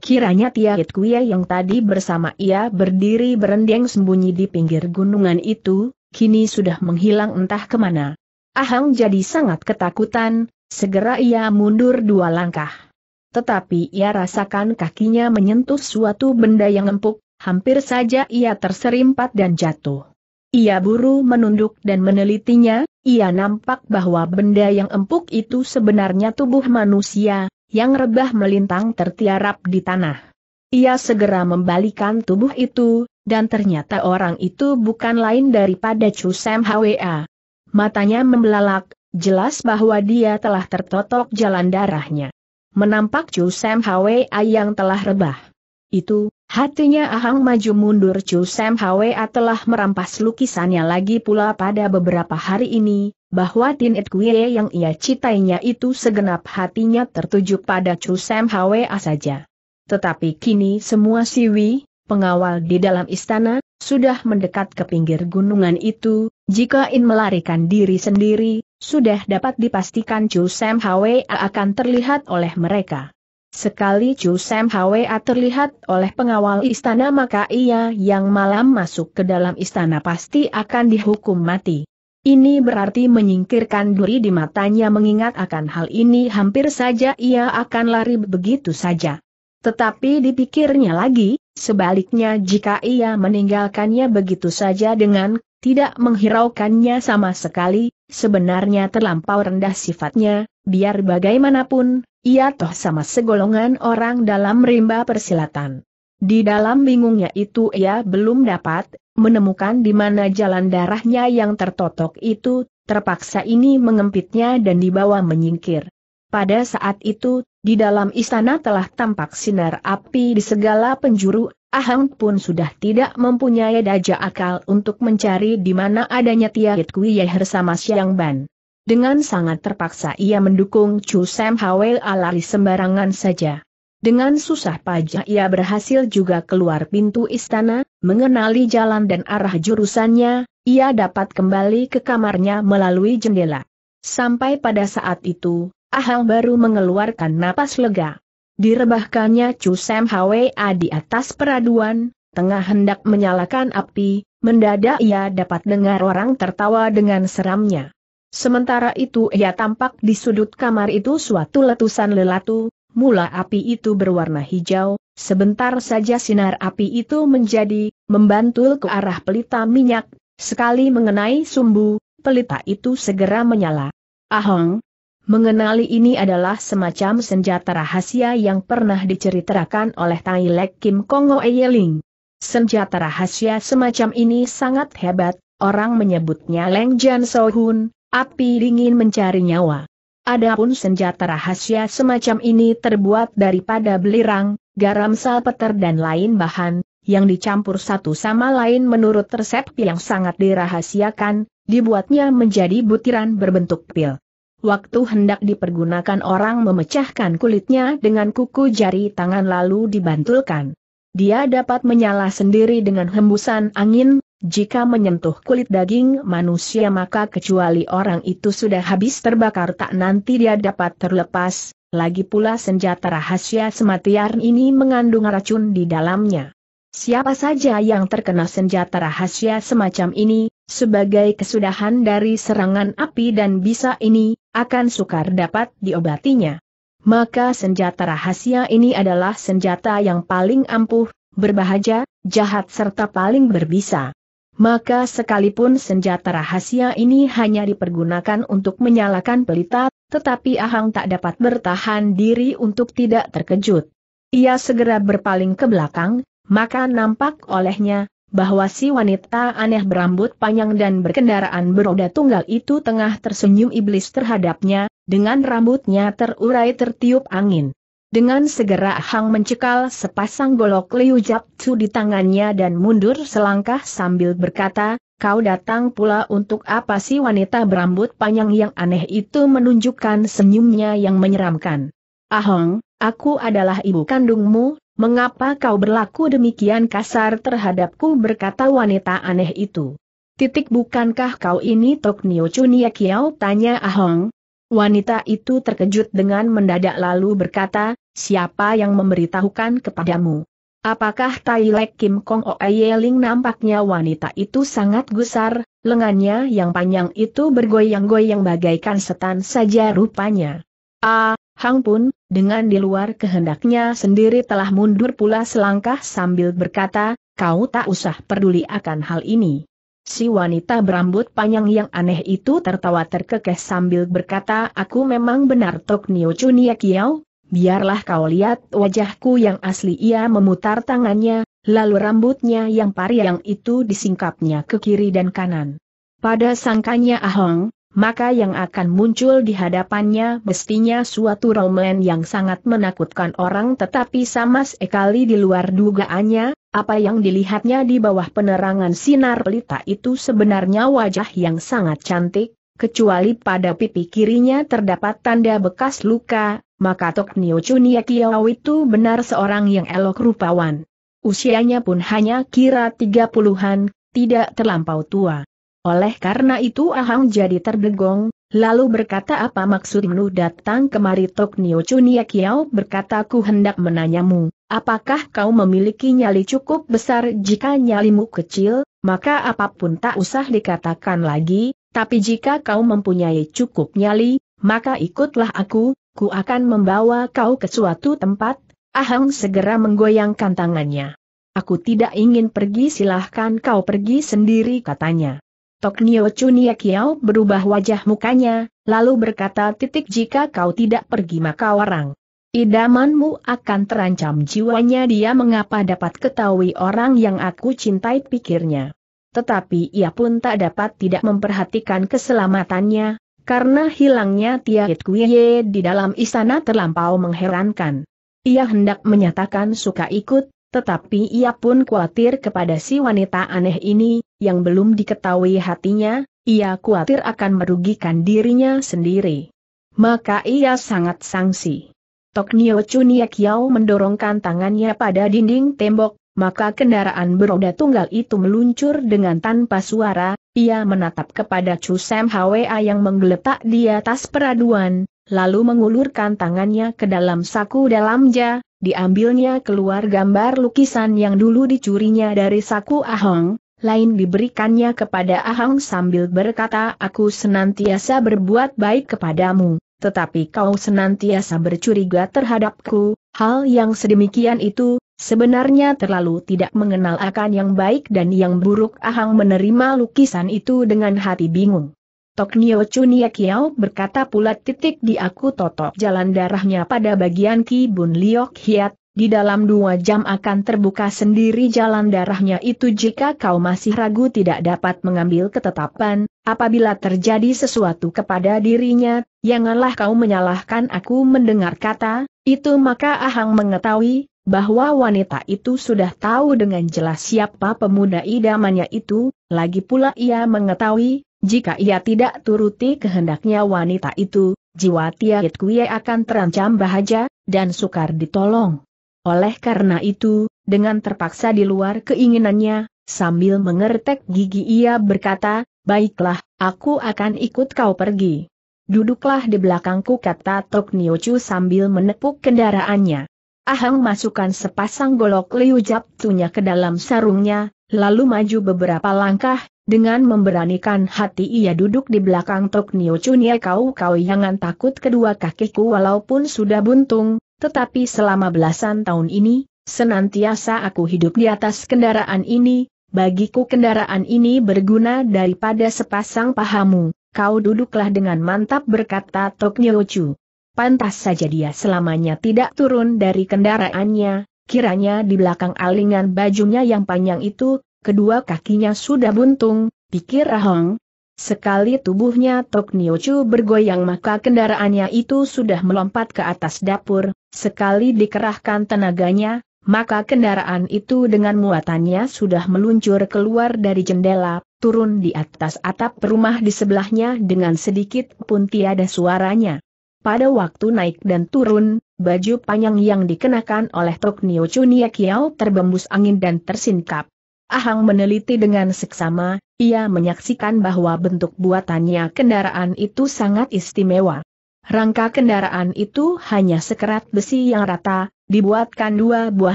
Kiranya Tiait Kuya yang tadi bersama ia berdiri berendeng sembunyi di pinggir gunungan itu, kini sudah menghilang entah kemana. Ahang jadi sangat ketakutan, segera ia mundur dua langkah. Tetapi ia rasakan kakinya menyentuh suatu benda yang empuk, hampir saja ia terserimpat dan jatuh. Ia buru menunduk dan menelitinya, ia nampak bahwa benda yang empuk itu sebenarnya tubuh manusia, yang rebah melintang tertiarap di tanah. Ia segera membalikan tubuh itu, dan ternyata orang itu bukan lain daripada Chu Sam Hwa. Matanya membelalak, jelas bahwa dia telah tertotok jalan darahnya. Menampak Chu Sam Hwa yang telah rebah. Itu, hatinya ahang maju mundur Chu Sam Hwa telah merampas lukisannya lagi pula pada beberapa hari ini, bahwa Tin Et Kue yang ia citainya itu segenap hatinya tertuju pada Chu Sam Hwa saja. Tetapi kini semua siwi, pengawal di dalam istana, sudah mendekat ke pinggir gunungan itu, jika In melarikan diri sendiri, sudah dapat dipastikan Chu Sam Hwa akan terlihat oleh mereka. Sekali Chu Sam Hwa terlihat oleh pengawal istana maka ia yang malam masuk ke dalam istana pasti akan dihukum mati. Ini berarti menyingkirkan duri di matanya mengingat akan hal ini hampir saja ia akan lari begitu saja. Tetapi dipikirnya lagi, sebaliknya jika ia meninggalkannya begitu saja dengan tidak menghiraukannya sama sekali, sebenarnya terlampau rendah sifatnya, biar bagaimanapun, ia toh sama segolongan orang dalam rimba persilatan. Di dalam bingungnya itu ia belum dapat menemukan di mana jalan darahnya yang tertotok itu, terpaksa ini mengempitnya dan dibawa menyingkir. Pada saat itu, di dalam istana telah tampak sinar api di segala penjuru, Ahang pun sudah tidak mempunyai daya akal untuk mencari di mana adanya Tiakit Kuiyeh bersama Siang Ban. Dengan sangat terpaksa ia mendukung Chu Sam Hwel alari sembarangan saja. Dengan susah payah ia berhasil juga keluar pintu istana, mengenali jalan dan arah jurusannya, ia dapat kembali ke kamarnya melalui jendela. Sampai pada saat itu, Ahang baru mengeluarkan napas lega. Direbahkannya Chu Sam Hwa di atas peraduan, tengah hendak menyalakan api, mendadak ia dapat dengar orang tertawa dengan seramnya. Sementara itu ia tampak di sudut kamar itu suatu letusan lelatu, mula api itu berwarna hijau, sebentar saja sinar api itu menjadi, membantul ke arah pelita minyak, sekali mengenai sumbu, pelita itu segera menyala. Ahong, Mengenali ini adalah semacam senjata rahasia yang pernah diceritakan oleh Tai Lek Kim Kongo Eyeling. Senjata rahasia semacam ini sangat hebat, orang menyebutnya Leng Jan Sohun, api dingin mencari nyawa. Adapun senjata rahasia semacam ini terbuat daripada belirang, garam salpeter dan lain bahan, yang dicampur satu sama lain menurut resep yang sangat dirahasiakan, dibuatnya menjadi butiran berbentuk pil. Waktu hendak dipergunakan orang memecahkan kulitnya dengan kuku jari tangan lalu dibantulkan. Dia dapat menyala sendiri dengan hembusan angin, jika menyentuh kulit daging manusia maka kecuali orang itu sudah habis terbakar tak nanti dia dapat terlepas, lagi pula senjata rahasia sematian ini mengandung racun di dalamnya. Siapa saja yang terkena senjata rahasia semacam ini, sebagai kesudahan dari serangan api dan bisa ini, akan sukar dapat diobatinya. Maka senjata rahasia ini adalah senjata yang paling ampuh, berbahaya, jahat serta paling berbisa. Maka sekalipun senjata rahasia ini hanya dipergunakan untuk menyalakan pelita, tetapi Ahang tak dapat bertahan diri untuk tidak terkejut. Ia segera berpaling ke belakang, maka nampak olehnya, bahwa si wanita aneh berambut panjang dan berkendaraan beroda tunggal itu tengah tersenyum iblis terhadapnya, dengan rambutnya terurai tertiup angin. Dengan segera Hang mencekal sepasang golok Liu Jap Chu di tangannya dan mundur selangkah sambil berkata, kau datang pula untuk apa sih wanita berambut panjang yang aneh itu menunjukkan senyumnya yang menyeramkan. Ahong, ah aku adalah ibu kandungmu, mengapa kau berlaku demikian kasar terhadapku berkata wanita aneh itu. Titik bukankah kau ini Tok Nio Chunia Kiao tanya Ahong. Ah wanita itu terkejut dengan mendadak lalu berkata, Siapa yang memberitahukan kepadamu? Apakah Tai Lek Kim Kong O Ling nampaknya wanita itu sangat gusar, lengannya yang panjang itu bergoyang-goyang bagaikan setan saja rupanya. Ah, Hang pun, dengan di luar kehendaknya sendiri telah mundur pula selangkah sambil berkata, kau tak usah peduli akan hal ini. Si wanita berambut panjang yang aneh itu tertawa terkekeh sambil berkata aku memang benar Tok Nio Chunia Kiao, biarlah kau lihat wajahku yang asli ia memutar tangannya, lalu rambutnya yang pariang itu disingkapnya ke kiri dan kanan. Pada sangkanya Ahong, maka yang akan muncul di hadapannya mestinya suatu roman yang sangat menakutkan orang tetapi sama sekali di luar dugaannya, apa yang dilihatnya di bawah penerangan sinar pelita itu sebenarnya wajah yang sangat cantik, kecuali pada pipi kirinya terdapat tanda bekas luka, maka Tok Nio Chunia Kiao itu benar seorang yang elok rupawan. Usianya pun hanya kira tiga puluhan, tidak terlampau tua. Oleh karena itu Ahang jadi terdegong, lalu berkata apa maksudmu datang kemari Tok Nio Chunia berkata berkataku hendak menanyamu, apakah kau memiliki nyali cukup besar jika nyalimu kecil, maka apapun tak usah dikatakan lagi, tapi jika kau mempunyai cukup nyali, maka ikutlah aku, ku akan membawa kau ke suatu tempat, Ahang segera menggoyangkan tangannya. Aku tidak ingin pergi silahkan kau pergi sendiri katanya. Tok Nio Chunia Kiao berubah wajah mukanya, lalu berkata titik jika kau tidak pergi maka orang. Idamanmu akan terancam jiwanya dia mengapa dapat ketahui orang yang aku cintai pikirnya tetapi ia pun tak dapat tidak memperhatikan keselamatannya, karena hilangnya Tiahit Kuiye di dalam istana terlampau mengherankan. Ia hendak menyatakan suka ikut, tetapi ia pun khawatir kepada si wanita aneh ini, yang belum diketahui hatinya, ia khawatir akan merugikan dirinya sendiri. Maka ia sangat sangsi. Tok Chun Chuniak Yau mendorongkan tangannya pada dinding tembok, maka kendaraan beroda tunggal itu meluncur dengan tanpa suara, ia menatap kepada Chu Sam Hwa yang menggeletak di atas peraduan, lalu mengulurkan tangannya ke dalam saku dalamja, diambilnya keluar gambar lukisan yang dulu dicurinya dari saku Ahong, lain diberikannya kepada Ahong sambil berkata aku senantiasa berbuat baik kepadamu, tetapi kau senantiasa bercuriga terhadapku, hal yang sedemikian itu, Sebenarnya terlalu tidak mengenal akan yang baik dan yang buruk Ahang menerima lukisan itu dengan hati bingung. Tok Nio Chunia Kiao berkata pula titik di aku totok jalan darahnya pada bagian Ki Bun Liok Hiat, di dalam dua jam akan terbuka sendiri jalan darahnya itu jika kau masih ragu tidak dapat mengambil ketetapan, apabila terjadi sesuatu kepada dirinya, janganlah kau menyalahkan aku mendengar kata, itu maka Ahang mengetahui, bahwa wanita itu sudah tahu dengan jelas siapa pemuda idamannya itu, lagi pula ia mengetahui, jika ia tidak turuti kehendaknya wanita itu, jiwa Tiait Kuye akan terancam bahaya, dan sukar ditolong. Oleh karena itu, dengan terpaksa di luar keinginannya, sambil mengertek gigi ia berkata, Baiklah, aku akan ikut kau pergi. Duduklah di belakangku kata Tok Niochu sambil menepuk kendaraannya. Ahang masukkan sepasang golok Liu tunya ke dalam sarungnya, lalu maju beberapa langkah, dengan memberanikan hati ia duduk di belakang Tok Nio Chunye kau kau jangan takut kedua kakiku walaupun sudah buntung, tetapi selama belasan tahun ini, senantiasa aku hidup di atas kendaraan ini, bagiku kendaraan ini berguna daripada sepasang pahamu, kau duduklah dengan mantap berkata Tok Nio Chu pantas saja dia selamanya tidak turun dari kendaraannya, kiranya di belakang alingan bajunya yang panjang itu, kedua kakinya sudah buntung, pikir Rahong. Sekali tubuhnya Tok Niochu bergoyang maka kendaraannya itu sudah melompat ke atas dapur, sekali dikerahkan tenaganya, maka kendaraan itu dengan muatannya sudah meluncur keluar dari jendela, turun di atas atap rumah di sebelahnya dengan sedikit pun tiada suaranya. Pada waktu naik dan turun, baju panjang yang dikenakan oleh Tok Nio Chunia Kiao terbembus angin dan tersingkap. Ahang meneliti dengan seksama, ia menyaksikan bahwa bentuk buatannya kendaraan itu sangat istimewa. Rangka kendaraan itu hanya sekerat besi yang rata, dibuatkan dua buah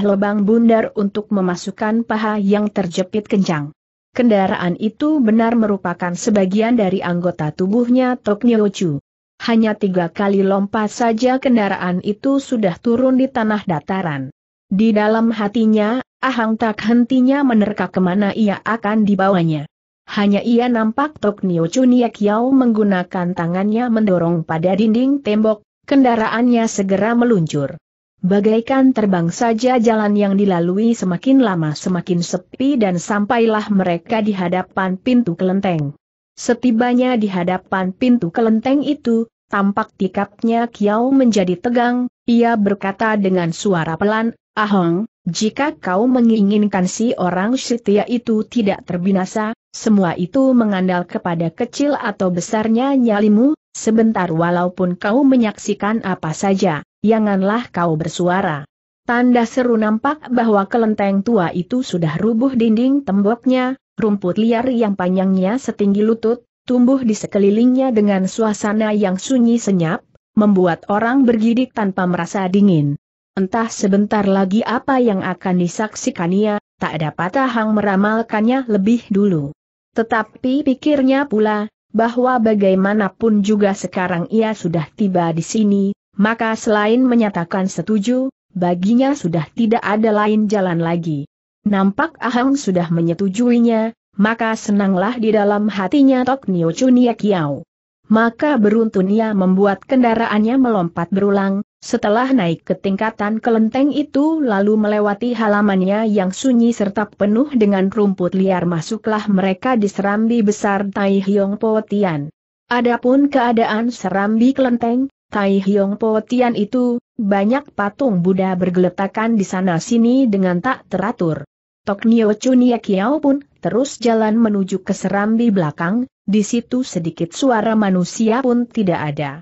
lubang bundar untuk memasukkan paha yang terjepit kencang. Kendaraan itu benar merupakan sebagian dari anggota tubuhnya Tok Nio Chu hanya tiga kali lompat saja kendaraan itu sudah turun di tanah dataran. Di dalam hatinya, Ahang tak hentinya menerka kemana ia akan dibawanya. Hanya ia nampak Tok Nio Chuniek Yao menggunakan tangannya mendorong pada dinding tembok, kendaraannya segera meluncur. Bagaikan terbang saja jalan yang dilalui semakin lama semakin sepi dan sampailah mereka di hadapan pintu kelenteng. Setibanya di hadapan pintu kelenteng itu, tampak tikapnya Kiau menjadi tegang, ia berkata dengan suara pelan, Ahong, jika kau menginginkan si orang setia itu tidak terbinasa, semua itu mengandal kepada kecil atau besarnya nyalimu, sebentar walaupun kau menyaksikan apa saja, janganlah kau bersuara. Tanda seru nampak bahwa kelenteng tua itu sudah rubuh dinding temboknya, rumput liar yang panjangnya setinggi lutut, tumbuh di sekelilingnya dengan suasana yang sunyi senyap, membuat orang bergidik tanpa merasa dingin. Entah sebentar lagi apa yang akan disaksikannya, tak dapat tahang meramalkannya lebih dulu. Tetapi pikirnya pula, bahwa bagaimanapun juga sekarang ia sudah tiba di sini, maka selain menyatakan setuju, baginya sudah tidak ada lain jalan lagi. Nampak Ahang sudah menyetujuinya, maka senanglah di dalam hatinya Tok Nio Chunia Kiao. Maka beruntun ia membuat kendaraannya melompat berulang, setelah naik ke tingkatan kelenteng itu lalu melewati halamannya yang sunyi serta penuh dengan rumput liar masuklah mereka di serambi besar Tai Hiong Po Tian. Adapun keadaan serambi kelenteng, Tai Hiong Po Tian itu, banyak patung Buddha bergeletakan di sana-sini dengan tak teratur. Tok Nio Chunia Kiao pun terus jalan menuju ke serambi belakang, di situ sedikit suara manusia pun tidak ada.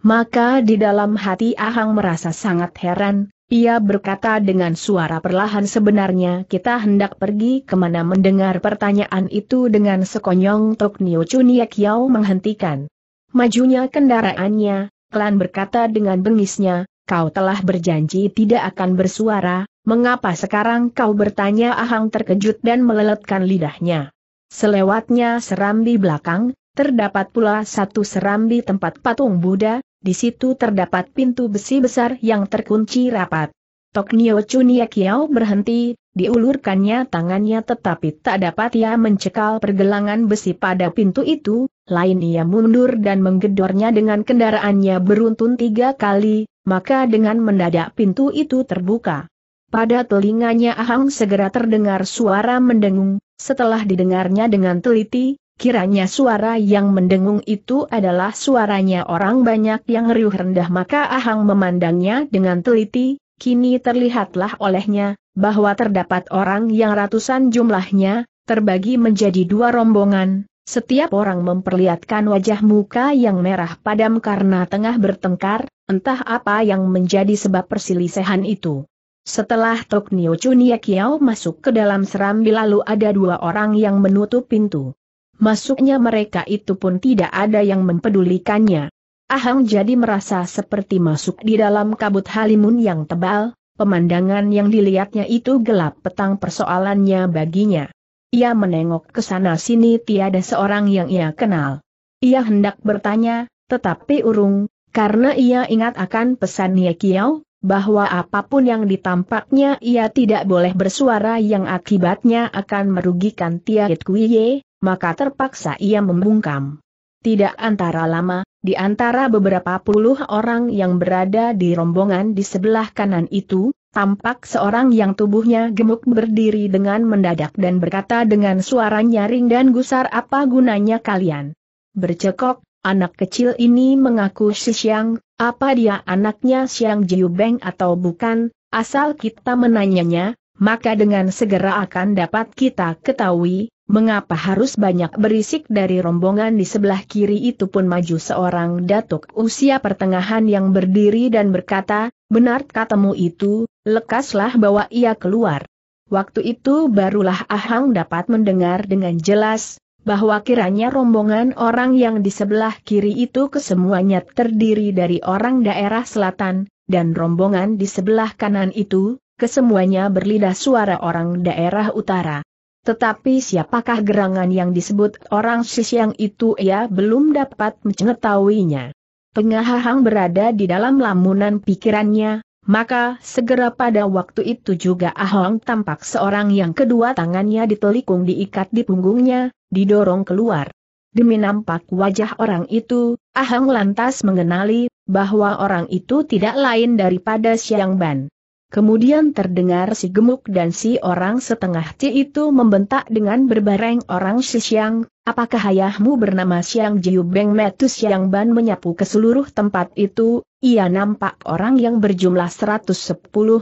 Maka di dalam hati Ahang merasa sangat heran, ia berkata dengan suara perlahan sebenarnya kita hendak pergi kemana mendengar pertanyaan itu dengan sekonyong Tok Nio Chunia Kiao menghentikan. Majunya kendaraannya, Klan berkata dengan bengisnya, kau telah berjanji tidak akan bersuara, mengapa sekarang kau bertanya Ahang terkejut dan meleletkan lidahnya. Selewatnya serambi belakang, terdapat pula satu serambi tempat patung Buddha, di situ terdapat pintu besi besar yang terkunci rapat. Tok Nio Chunia Kiao berhenti, diulurkannya tangannya tetapi tak dapat ia mencekal pergelangan besi pada pintu itu, lain ia mundur dan menggedornya dengan kendaraannya beruntun tiga kali, maka dengan mendadak pintu itu terbuka. Pada telinganya Ahang segera terdengar suara mendengung, setelah didengarnya dengan teliti, kiranya suara yang mendengung itu adalah suaranya orang banyak yang riuh rendah maka Ahang memandangnya dengan teliti, kini terlihatlah olehnya, bahwa terdapat orang yang ratusan jumlahnya, terbagi menjadi dua rombongan, setiap orang memperlihatkan wajah muka yang merah padam karena tengah bertengkar, entah apa yang menjadi sebab perselisihan itu. Setelah Tok Nio Chunia Kiao masuk ke dalam serambi lalu ada dua orang yang menutup pintu. Masuknya mereka itu pun tidak ada yang mempedulikannya. Ahang jadi merasa seperti masuk di dalam kabut halimun yang tebal, pemandangan yang dilihatnya itu gelap petang persoalannya baginya. Ia menengok ke sana-sini tiada seorang yang ia kenal. Ia hendak bertanya, tetapi urung, karena ia ingat akan pesan Nye Kiao, bahwa apapun yang ditampaknya ia tidak boleh bersuara yang akibatnya akan merugikan Hit Kuiye, maka terpaksa ia membungkam. Tidak antara lama, di antara beberapa puluh orang yang berada di rombongan di sebelah kanan itu, tampak seorang yang tubuhnya gemuk berdiri dengan mendadak dan berkata dengan suara nyaring dan gusar apa gunanya kalian. Bercekok, anak kecil ini mengaku si Siang, apa dia anaknya Siang Jiubeng atau bukan, asal kita menanyanya, maka dengan segera akan dapat kita ketahui, Mengapa harus banyak berisik dari rombongan di sebelah kiri itu pun maju seorang datuk usia pertengahan yang berdiri dan berkata, benar katamu itu, lekaslah bawa ia keluar. Waktu itu barulah Ahang dapat mendengar dengan jelas, bahwa kiranya rombongan orang yang di sebelah kiri itu kesemuanya terdiri dari orang daerah selatan, dan rombongan di sebelah kanan itu, kesemuanya berlidah suara orang daerah utara. Tetapi siapakah gerangan yang disebut orang sisiang itu ia belum dapat mengetahuinya. Pengahahang berada di dalam lamunan pikirannya, maka segera pada waktu itu juga Ahong tampak seorang yang kedua tangannya ditelikung diikat di punggungnya, didorong keluar. Demi nampak wajah orang itu, Ahang lantas mengenali bahwa orang itu tidak lain daripada Siang Ban. Kemudian terdengar si gemuk dan si orang setengah ci itu membentak dengan berbareng orang si Siang, apakah ayahmu bernama Siang Jiu Beng Metu Siang Ban menyapu ke seluruh tempat itu, ia nampak orang yang berjumlah 110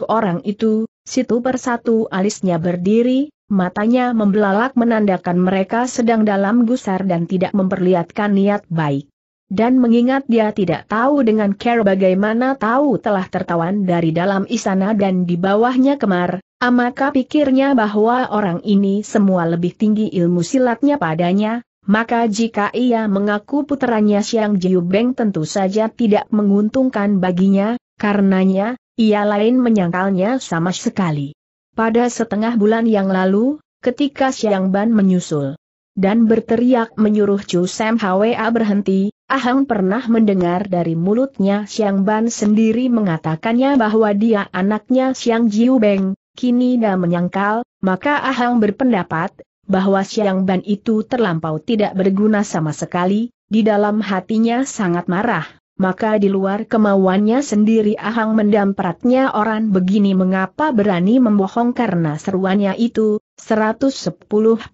orang itu, situ persatu alisnya berdiri, matanya membelalak menandakan mereka sedang dalam gusar dan tidak memperlihatkan niat baik dan mengingat dia tidak tahu dengan care bagaimana tahu telah tertawan dari dalam istana dan di bawahnya kemar, maka pikirnya bahwa orang ini semua lebih tinggi ilmu silatnya padanya, maka jika ia mengaku Siang Jiu Jiubeng tentu saja tidak menguntungkan baginya, karenanya, ia lain menyangkalnya sama sekali. Pada setengah bulan yang lalu, ketika Siang Ban menyusul dan berteriak menyuruh Chu Sam Hwa berhenti, Ahang pernah mendengar dari mulutnya Xiang Ban sendiri mengatakannya bahwa dia anaknya Xiang Jiu Beng, kini dia menyangkal, maka Ahang berpendapat, bahwa Xiang Ban itu terlampau tidak berguna sama sekali, di dalam hatinya sangat marah, maka di luar kemauannya sendiri Ahang mendampratnya orang begini mengapa berani membohong karena seruannya itu, 110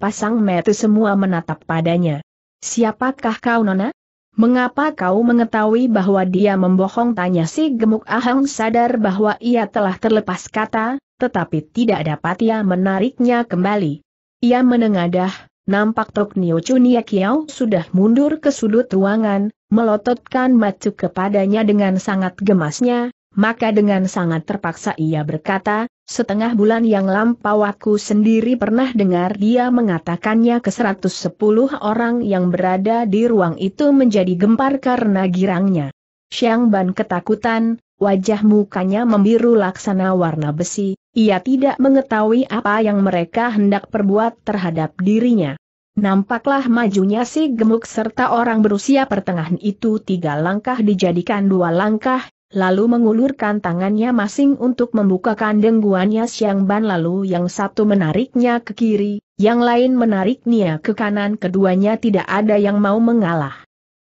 pasang mata semua menatap padanya. Siapakah kau Nona? Mengapa kau mengetahui bahwa dia membohong tanya si gemuk ahang sadar bahwa ia telah terlepas kata, tetapi tidak dapat ia menariknya kembali. Ia menengadah, nampak Tok Nio Chunia Kiao sudah mundur ke sudut ruangan, melototkan matu kepadanya dengan sangat gemasnya, maka dengan sangat terpaksa ia berkata, setengah bulan yang lampau aku sendiri pernah dengar dia mengatakannya ke 110 orang yang berada di ruang itu menjadi gempar karena girangnya. Xiang Ban ketakutan, wajah mukanya membiru laksana warna besi, ia tidak mengetahui apa yang mereka hendak perbuat terhadap dirinya. Nampaklah majunya si gemuk serta orang berusia pertengahan itu tiga langkah dijadikan dua langkah, lalu mengulurkan tangannya masing untuk membuka membukakan dengguannya Siang Ban lalu yang satu menariknya ke kiri, yang lain menariknya ke kanan keduanya tidak ada yang mau mengalah.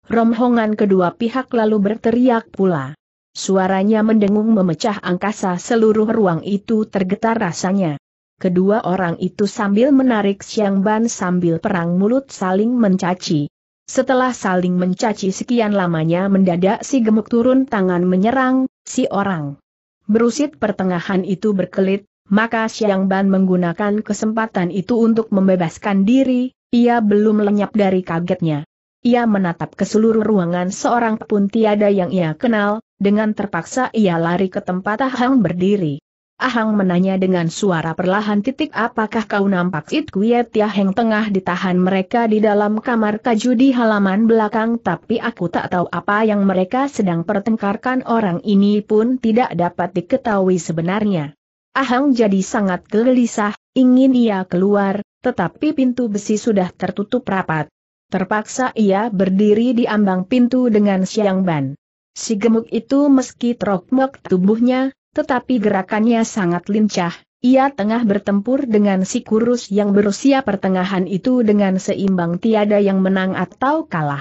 Romhongan kedua pihak lalu berteriak pula. Suaranya mendengung memecah angkasa seluruh ruang itu tergetar rasanya. Kedua orang itu sambil menarik Siang Ban sambil perang mulut saling mencaci. Setelah saling mencaci sekian lamanya mendadak si gemuk turun tangan menyerang, si orang. Berusit pertengahan itu berkelit, maka Siang Ban menggunakan kesempatan itu untuk membebaskan diri, ia belum lenyap dari kagetnya. Ia menatap ke seluruh ruangan seorang pun tiada yang ia kenal, dengan terpaksa ia lari ke tempat Ahang berdiri. Ahang menanya dengan suara perlahan titik apakah kau nampak It Tia heng tengah ditahan mereka di dalam kamar kaju di halaman belakang tapi aku tak tahu apa yang mereka sedang pertengkarkan orang ini pun tidak dapat diketahui sebenarnya. Ahang jadi sangat gelisah, ingin ia keluar, tetapi pintu besi sudah tertutup rapat. Terpaksa ia berdiri di ambang pintu dengan siang ban. Si gemuk itu meski terokmok tubuhnya, tetapi gerakannya sangat lincah, ia tengah bertempur dengan si kurus yang berusia pertengahan itu dengan seimbang tiada yang menang atau kalah.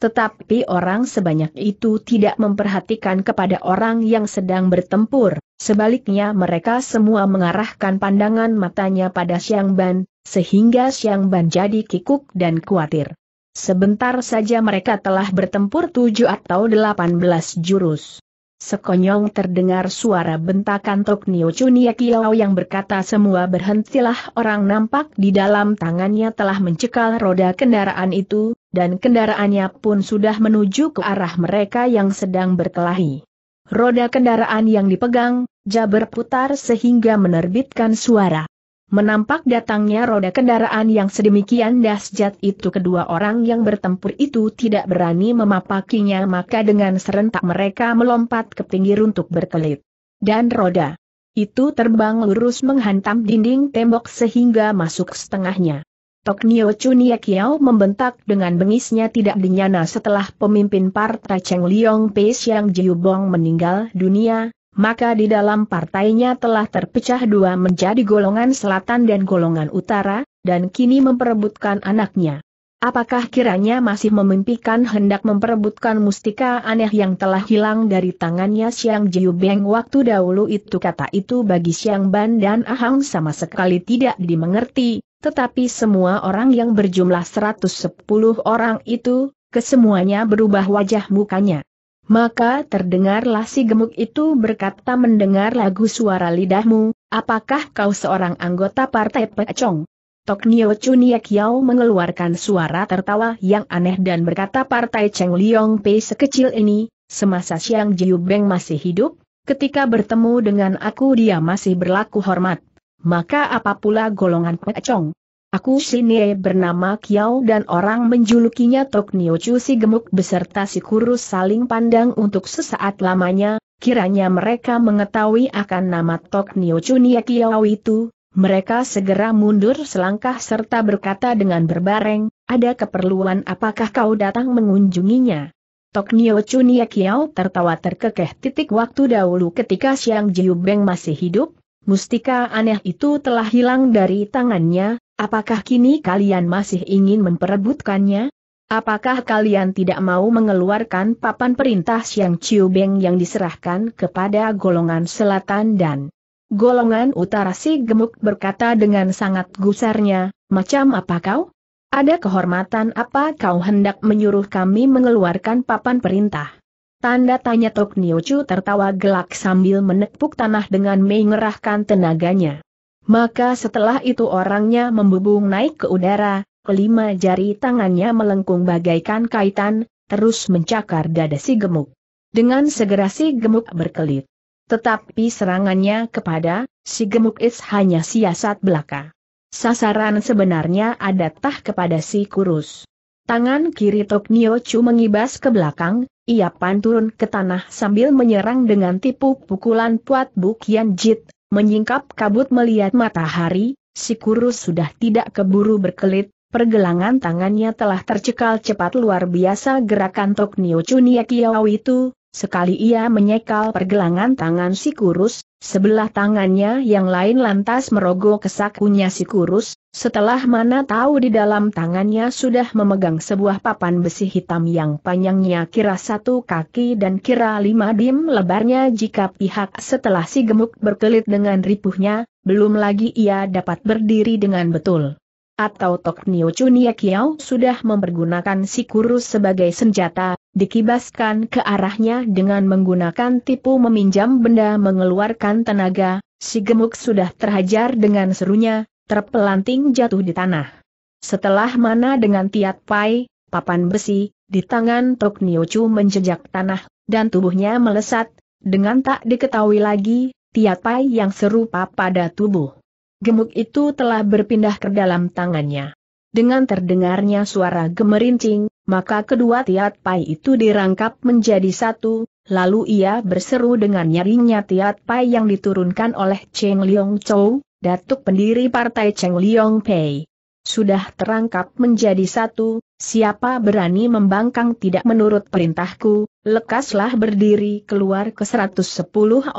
Tetapi orang sebanyak itu tidak memperhatikan kepada orang yang sedang bertempur, sebaliknya mereka semua mengarahkan pandangan matanya pada Siang Ban, sehingga Siang Ban jadi kikuk dan khawatir. Sebentar saja mereka telah bertempur tujuh atau delapan belas jurus. Sekonyong terdengar suara bentakan Tok Nio Chunia Kiao yang berkata semua berhentilah orang nampak di dalam tangannya telah mencekal roda kendaraan itu, dan kendaraannya pun sudah menuju ke arah mereka yang sedang berkelahi. Roda kendaraan yang dipegang, jaber putar sehingga menerbitkan suara. Menampak datangnya roda kendaraan yang sedemikian dahsyat itu kedua orang yang bertempur itu tidak berani memapakinya maka dengan serentak mereka melompat ke pinggir untuk berkelit. Dan roda itu terbang lurus menghantam dinding tembok sehingga masuk setengahnya. Tok Chunia Kiao membentak dengan bengisnya tidak dinyana setelah pemimpin partai Cheng Liong Pei Xiang Jiubong meninggal dunia, maka di dalam partainya telah terpecah dua menjadi golongan selatan dan golongan utara, dan kini memperebutkan anaknya. Apakah kiranya masih memimpikan hendak memperebutkan mustika aneh yang telah hilang dari tangannya Siang Jiu Beng waktu dahulu itu kata itu bagi Siang Ban dan Ahang sama sekali tidak dimengerti, tetapi semua orang yang berjumlah 110 orang itu, kesemuanya berubah wajah mukanya. Maka terdengarlah si gemuk itu berkata mendengar lagu suara lidahmu, apakah kau seorang anggota partai Pecong? Tok Nio Chunia Kiao mengeluarkan suara tertawa yang aneh dan berkata partai Cheng Liong Pei sekecil ini, semasa Siang Jiu Beng masih hidup, ketika bertemu dengan aku dia masih berlaku hormat. Maka apa pula golongan Pecong? Aku sini bernama Kiao dan orang menjulukinya Tok Niochu si gemuk beserta si kurus saling pandang untuk sesaat lamanya, kiranya mereka mengetahui akan nama Tok Niochu Nia Kiao itu, mereka segera mundur selangkah serta berkata dengan berbareng, ada keperluan apakah kau datang mengunjunginya? Tok Niochu Nia Kiao tertawa terkekeh titik waktu dahulu ketika Siang Jiu Beng masih hidup, mustika aneh itu telah hilang dari tangannya, Apakah kini kalian masih ingin memperebutkannya? Apakah kalian tidak mau mengeluarkan papan perintah siang Chiu Beng yang diserahkan kepada golongan selatan dan golongan utara si gemuk berkata dengan sangat gusarnya, macam apa kau? Ada kehormatan apa kau hendak menyuruh kami mengeluarkan papan perintah? Tanda tanya Tok Chu tertawa gelak sambil menepuk tanah dengan mengerahkan tenaganya. Maka setelah itu orangnya membubung naik ke udara, kelima jari tangannya melengkung bagaikan kaitan, terus mencakar dada si gemuk. Dengan segera si gemuk berkelit. Tetapi serangannya kepada si gemuk is hanya siasat belaka. Sasaran sebenarnya ada tah kepada si kurus. Tangan kiri Tok Nio Chu mengibas ke belakang, ia pan turun ke tanah sambil menyerang dengan tipu pukulan Puat Bukian Jit, Menyingkap kabut melihat matahari, si kurus sudah tidak keburu berkelit, pergelangan tangannya telah tercekal cepat luar biasa gerakan Toknio Chunia Kiao itu, sekali ia menyekal pergelangan tangan si kurus, sebelah tangannya yang lain lantas merogoh kesakunya sakunya si kurus, setelah mana tahu di dalam tangannya sudah memegang sebuah papan besi hitam yang panjangnya kira satu kaki dan kira lima dim lebarnya jika pihak setelah si gemuk berkelit dengan ripuhnya, belum lagi ia dapat berdiri dengan betul atau Tok Nio Chunia Kiao sudah mempergunakan si kurus sebagai senjata, dikibaskan ke arahnya dengan menggunakan tipu meminjam benda mengeluarkan tenaga, si gemuk sudah terhajar dengan serunya, terpelanting jatuh di tanah. Setelah mana dengan tiat pai, papan besi, di tangan Tok Niochu menjejak tanah, dan tubuhnya melesat, dengan tak diketahui lagi, tiat pai yang serupa pada tubuh. Gemuk itu telah berpindah ke dalam tangannya. Dengan terdengarnya suara gemerincing, maka kedua tiat pai itu dirangkap menjadi satu, lalu ia berseru dengan nyaringnya tiat pai yang diturunkan oleh Cheng Liong Chou, datuk pendiri partai Cheng Liong Pei. Sudah terangkap menjadi satu, siapa berani membangkang tidak menurut perintahku, lekaslah berdiri keluar ke 110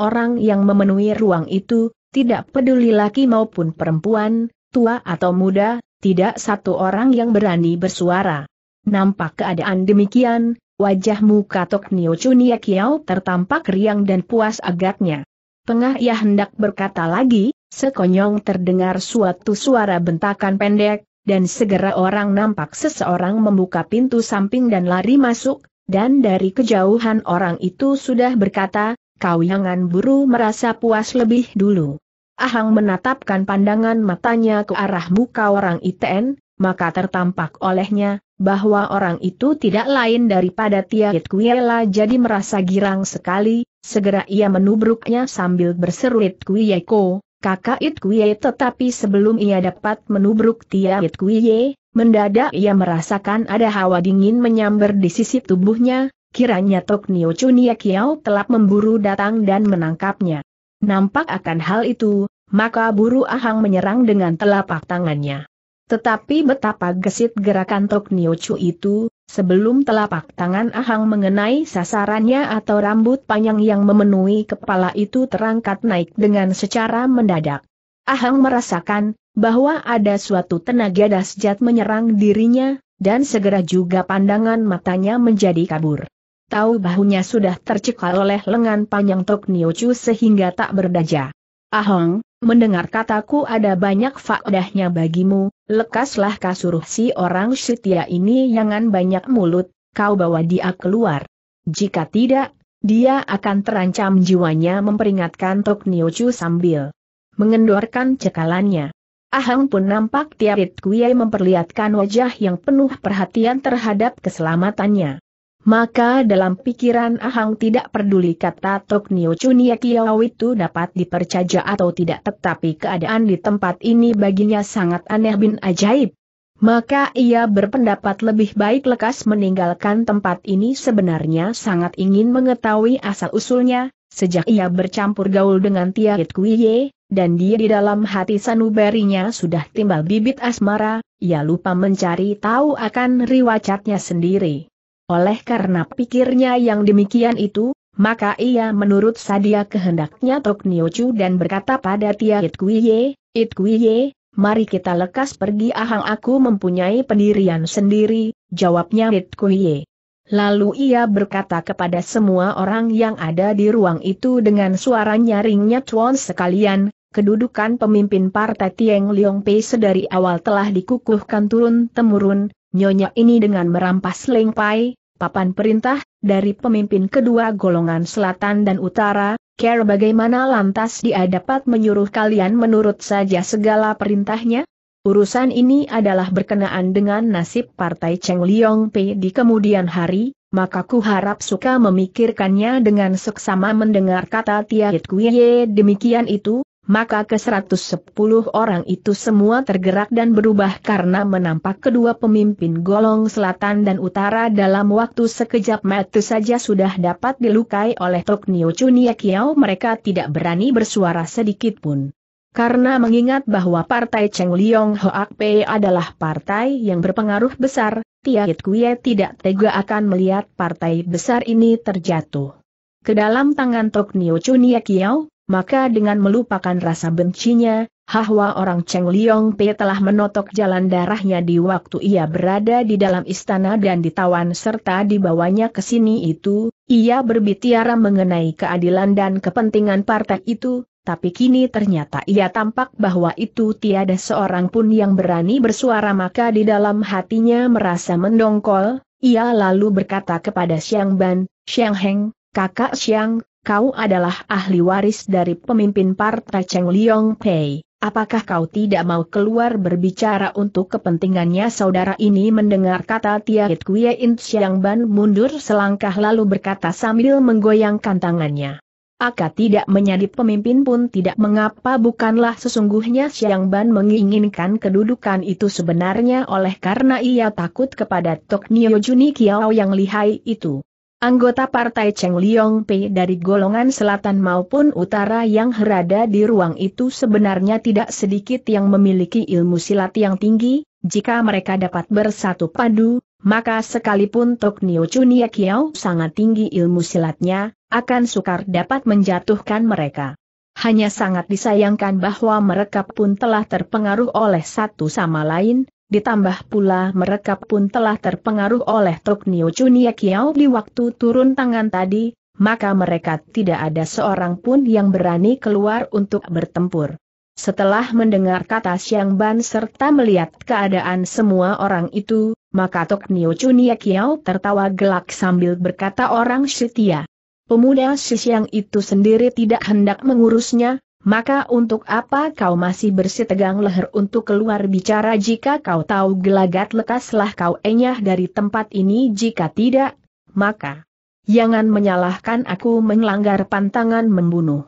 orang yang memenuhi ruang itu, tidak peduli laki maupun perempuan, tua atau muda, tidak satu orang yang berani bersuara. Nampak keadaan demikian, wajah muka Tok Nio Chunia Kiao tertampak riang dan puas agaknya. Tengah ia hendak berkata lagi, Sekonyong terdengar suatu suara bentakan pendek, dan segera orang nampak seseorang membuka pintu samping dan lari masuk, dan dari kejauhan orang itu sudah berkata, kau jangan buru merasa puas lebih dulu. Ahang menatapkan pandangan matanya ke arah muka orang Iten, maka tertampak olehnya, bahwa orang itu tidak lain daripada Tiait Kuyela jadi merasa girang sekali, segera ia menubruknya sambil berseru Kuyeko, kakak It Kuiye tetapi sebelum ia dapat menubruk Tia It Kuiye, mendadak ia merasakan ada hawa dingin menyambar di sisi tubuhnya. kiranya Tok Nio Chunia Kiao telah memburu datang dan menangkapnya. Nampak akan hal itu, maka buru ahang menyerang dengan telapak tangannya. Tetapi betapa gesit gerakan Tok Niochu itu, sebelum telapak tangan Ahang mengenai sasarannya atau rambut panjang yang memenuhi kepala itu terangkat naik dengan secara mendadak. Ahang merasakan, bahwa ada suatu tenaga dahsyat menyerang dirinya, dan segera juga pandangan matanya menjadi kabur. Tahu bahunya sudah tercekal oleh lengan panjang Tok Niochu sehingga tak berdaya. Ahong, mendengar kataku ada banyak faedahnya bagimu, lekaslah kasuruh si orang setia ini jangan banyak mulut, kau bawa dia keluar. Jika tidak, dia akan terancam jiwanya memperingatkan Tok Niochu sambil mengendorkan cekalannya. Ahang pun nampak Tiarit Kuei memperlihatkan wajah yang penuh perhatian terhadap keselamatannya. Maka dalam pikiran Ahang tidak peduli kata Tok Nio Chunia Kiao itu dapat dipercaya atau tidak tetapi keadaan di tempat ini baginya sangat aneh bin ajaib. Maka ia berpendapat lebih baik lekas meninggalkan tempat ini sebenarnya sangat ingin mengetahui asal-usulnya, sejak ia bercampur gaul dengan Tia Tiaget Kuiye, dan dia di dalam hati sanubarinya sudah timbal bibit asmara, ia lupa mencari tahu akan riwacatnya sendiri. Oleh karena pikirnya yang demikian itu, maka ia menurut sadia kehendaknya Tok Niochu dan berkata pada Tia It Kuiye, It Ye, mari kita lekas pergi ahang aku mempunyai pendirian sendiri, jawabnya It Ye. Lalu ia berkata kepada semua orang yang ada di ruang itu dengan suara nyaringnya cuan sekalian, kedudukan pemimpin partai Tieng Leong Pei sedari awal telah dikukuhkan turun-temurun, Nyonya ini dengan merampas lengpai, papan perintah, dari pemimpin kedua golongan selatan dan utara, care bagaimana lantas dia dapat menyuruh kalian menurut saja segala perintahnya? Urusan ini adalah berkenaan dengan nasib partai Cheng Liong Pei di kemudian hari, maka ku harap suka memikirkannya dengan seksama mendengar kata Hit Kuiye demikian itu, maka ke-110 orang itu semua tergerak dan berubah karena menampak kedua pemimpin golong selatan dan utara dalam waktu sekejap mata saja sudah dapat dilukai oleh Tok Nio Chunia ya Kiao mereka tidak berani bersuara sedikit pun. Karena mengingat bahwa partai Cheng Liong Hoak Pei adalah partai yang berpengaruh besar, Tiakit Kuye tidak tega akan melihat partai besar ini terjatuh. Kedalam tangan Tok Nio Chunia ya Kiao, maka dengan melupakan rasa bencinya, Hahwa orang Cheng Liong Pei telah menotok jalan darahnya di waktu ia berada di dalam istana dan ditawan serta dibawanya ke sini itu, ia berbicara mengenai keadilan dan kepentingan partai itu, tapi kini ternyata ia tampak bahwa itu tiada seorang pun yang berani bersuara maka di dalam hatinya merasa mendongkol, ia lalu berkata kepada Xiang Ban, Xiang Heng, kakak Xiang, kau adalah ahli waris dari pemimpin partai Cheng Liong Pei. Apakah kau tidak mau keluar berbicara untuk kepentingannya saudara ini mendengar kata Tiarit Kuya In Siang Ban mundur selangkah lalu berkata sambil menggoyangkan tangannya. Aka tidak menyadip pemimpin pun tidak mengapa bukanlah sesungguhnya Siang Ban menginginkan kedudukan itu sebenarnya oleh karena ia takut kepada Tok Nio Juni Kiao yang lihai itu. Anggota partai Cheng Liong Pei dari golongan selatan maupun utara yang berada di ruang itu sebenarnya tidak sedikit yang memiliki ilmu silat yang tinggi, jika mereka dapat bersatu padu, maka sekalipun Tok Nio Chunia Kiao sangat tinggi ilmu silatnya, akan sukar dapat menjatuhkan mereka. Hanya sangat disayangkan bahwa mereka pun telah terpengaruh oleh satu sama lain, Ditambah pula mereka pun telah terpengaruh oleh Tok Nio Chunia Kiao di waktu turun tangan tadi, maka mereka tidak ada seorang pun yang berani keluar untuk bertempur. Setelah mendengar kata Siang Ban serta melihat keadaan semua orang itu, maka Tok Nio Chunia Kiao tertawa gelak sambil berkata orang setia. Pemuda si itu sendiri tidak hendak mengurusnya, maka untuk apa kau masih bersitegang leher untuk keluar bicara jika kau tahu gelagat lekaslah kau enyah dari tempat ini jika tidak, maka jangan menyalahkan aku mengelanggar pantangan membunuh.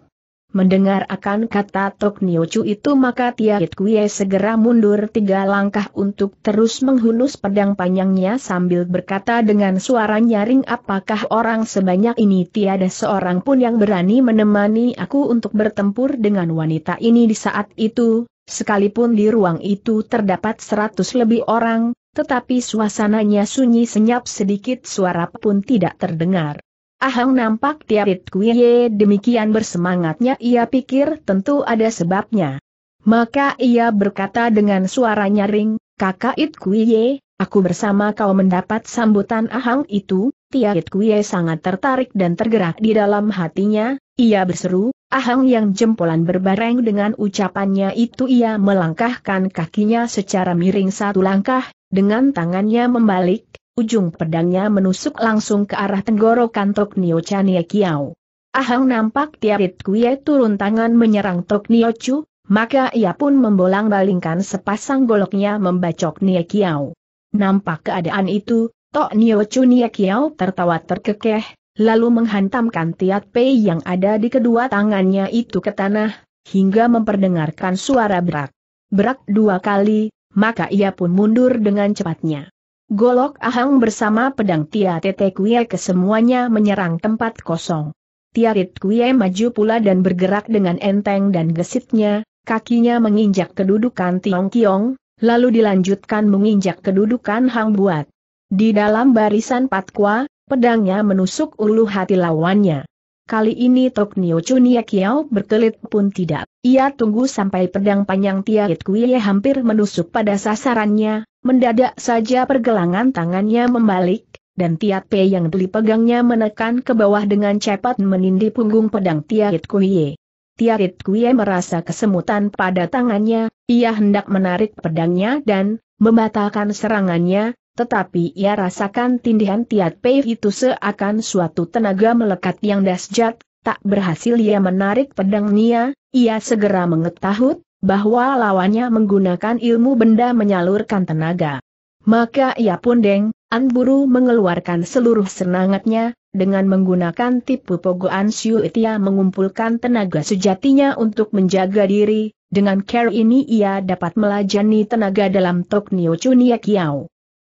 Mendengar akan kata Tok Niochu itu maka Tiakit Kuye segera mundur tiga langkah untuk terus menghunus pedang panjangnya sambil berkata dengan suara nyaring apakah orang sebanyak ini tiada seorang pun yang berani menemani aku untuk bertempur dengan wanita ini di saat itu, sekalipun di ruang itu terdapat seratus lebih orang, tetapi suasananya sunyi senyap sedikit suara pun tidak terdengar. Ahang nampak Tiarit Kuiye demikian bersemangatnya ia pikir tentu ada sebabnya. Maka ia berkata dengan suara nyaring, Kakak It Kuiye, aku bersama kau mendapat sambutan Ahang itu, Tiarit Kuiye sangat tertarik dan tergerak di dalam hatinya, ia berseru, Ahang yang jempolan berbareng dengan ucapannya itu ia melangkahkan kakinya secara miring satu langkah, dengan tangannya membalik, ujung pedangnya menusuk langsung ke arah tenggorokan Tok Nio Chania Kiao. Ahang nampak Tiarit Kuye turun tangan menyerang Tok Nio Chu, maka ia pun membolang-balingkan sepasang goloknya membacok Nia Kiao. Nampak keadaan itu, Tok Nio Chu Nia Kiao tertawa terkekeh, lalu menghantamkan Tiat Pei yang ada di kedua tangannya itu ke tanah, hingga memperdengarkan suara berak. Berak dua kali, maka ia pun mundur dengan cepatnya. Golok Ahang bersama pedang Tia Tete Kue kesemuanya menyerang tempat kosong. Tia Rit Kue maju pula dan bergerak dengan enteng dan gesitnya, kakinya menginjak kedudukan Tiong Kiong, lalu dilanjutkan menginjak kedudukan Hang Buat. Di dalam barisan patkwa, pedangnya menusuk ulu hati lawannya. Kali ini Tok Nio Chunia Kiao berkelit pun tidak. Ia tunggu sampai pedang panjang Tiait Ye hampir menusuk pada sasarannya, mendadak saja pergelangan tangannya membalik, dan Tiat Pe yang dipegangnya menekan ke bawah dengan cepat menindih punggung pedang Tiait Kuiye. Tiarit Ye merasa kesemutan pada tangannya, ia hendak menarik pedangnya dan membatalkan serangannya, tetapi ia rasakan tindihan Tiat Pei itu seakan suatu tenaga melekat yang dasjat. tak berhasil ia menarik pedangnya, ia segera mengetahui bahwa lawannya menggunakan ilmu benda menyalurkan tenaga. Maka ia pun deng, Anburu mengeluarkan seluruh senangatnya, dengan menggunakan tipu pogoan Siu ia mengumpulkan tenaga sejatinya untuk menjaga diri, dengan care ini ia dapat melajani tenaga dalam Tok Nio Chunia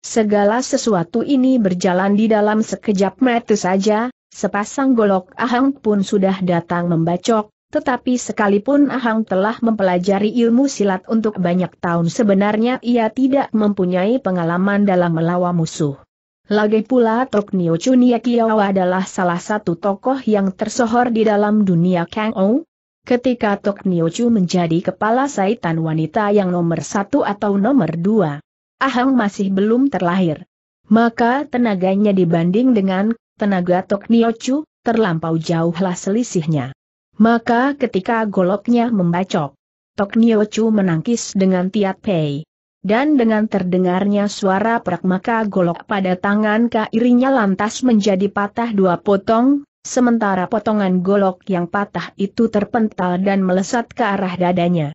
Segala sesuatu ini berjalan di dalam sekejap mata saja, sepasang golok ahang pun sudah datang membacok, tetapi sekalipun Ahang telah mempelajari ilmu silat untuk banyak tahun sebenarnya ia tidak mempunyai pengalaman dalam melawan musuh. Lagi pula Tok Nio Chunia adalah salah satu tokoh yang tersohor di dalam dunia Kang Ou. Ketika Tok Nio Chu menjadi kepala saitan wanita yang nomor satu atau nomor dua, Ahang masih belum terlahir. Maka tenaganya dibanding dengan tenaga Tok Niochu, terlampau jauhlah selisihnya. Maka ketika goloknya membacok, Tok Niochu menangkis dengan tiat pei. Dan dengan terdengarnya suara perak maka golok pada tangan kairinya lantas menjadi patah dua potong, sementara potongan golok yang patah itu terpental dan melesat ke arah dadanya.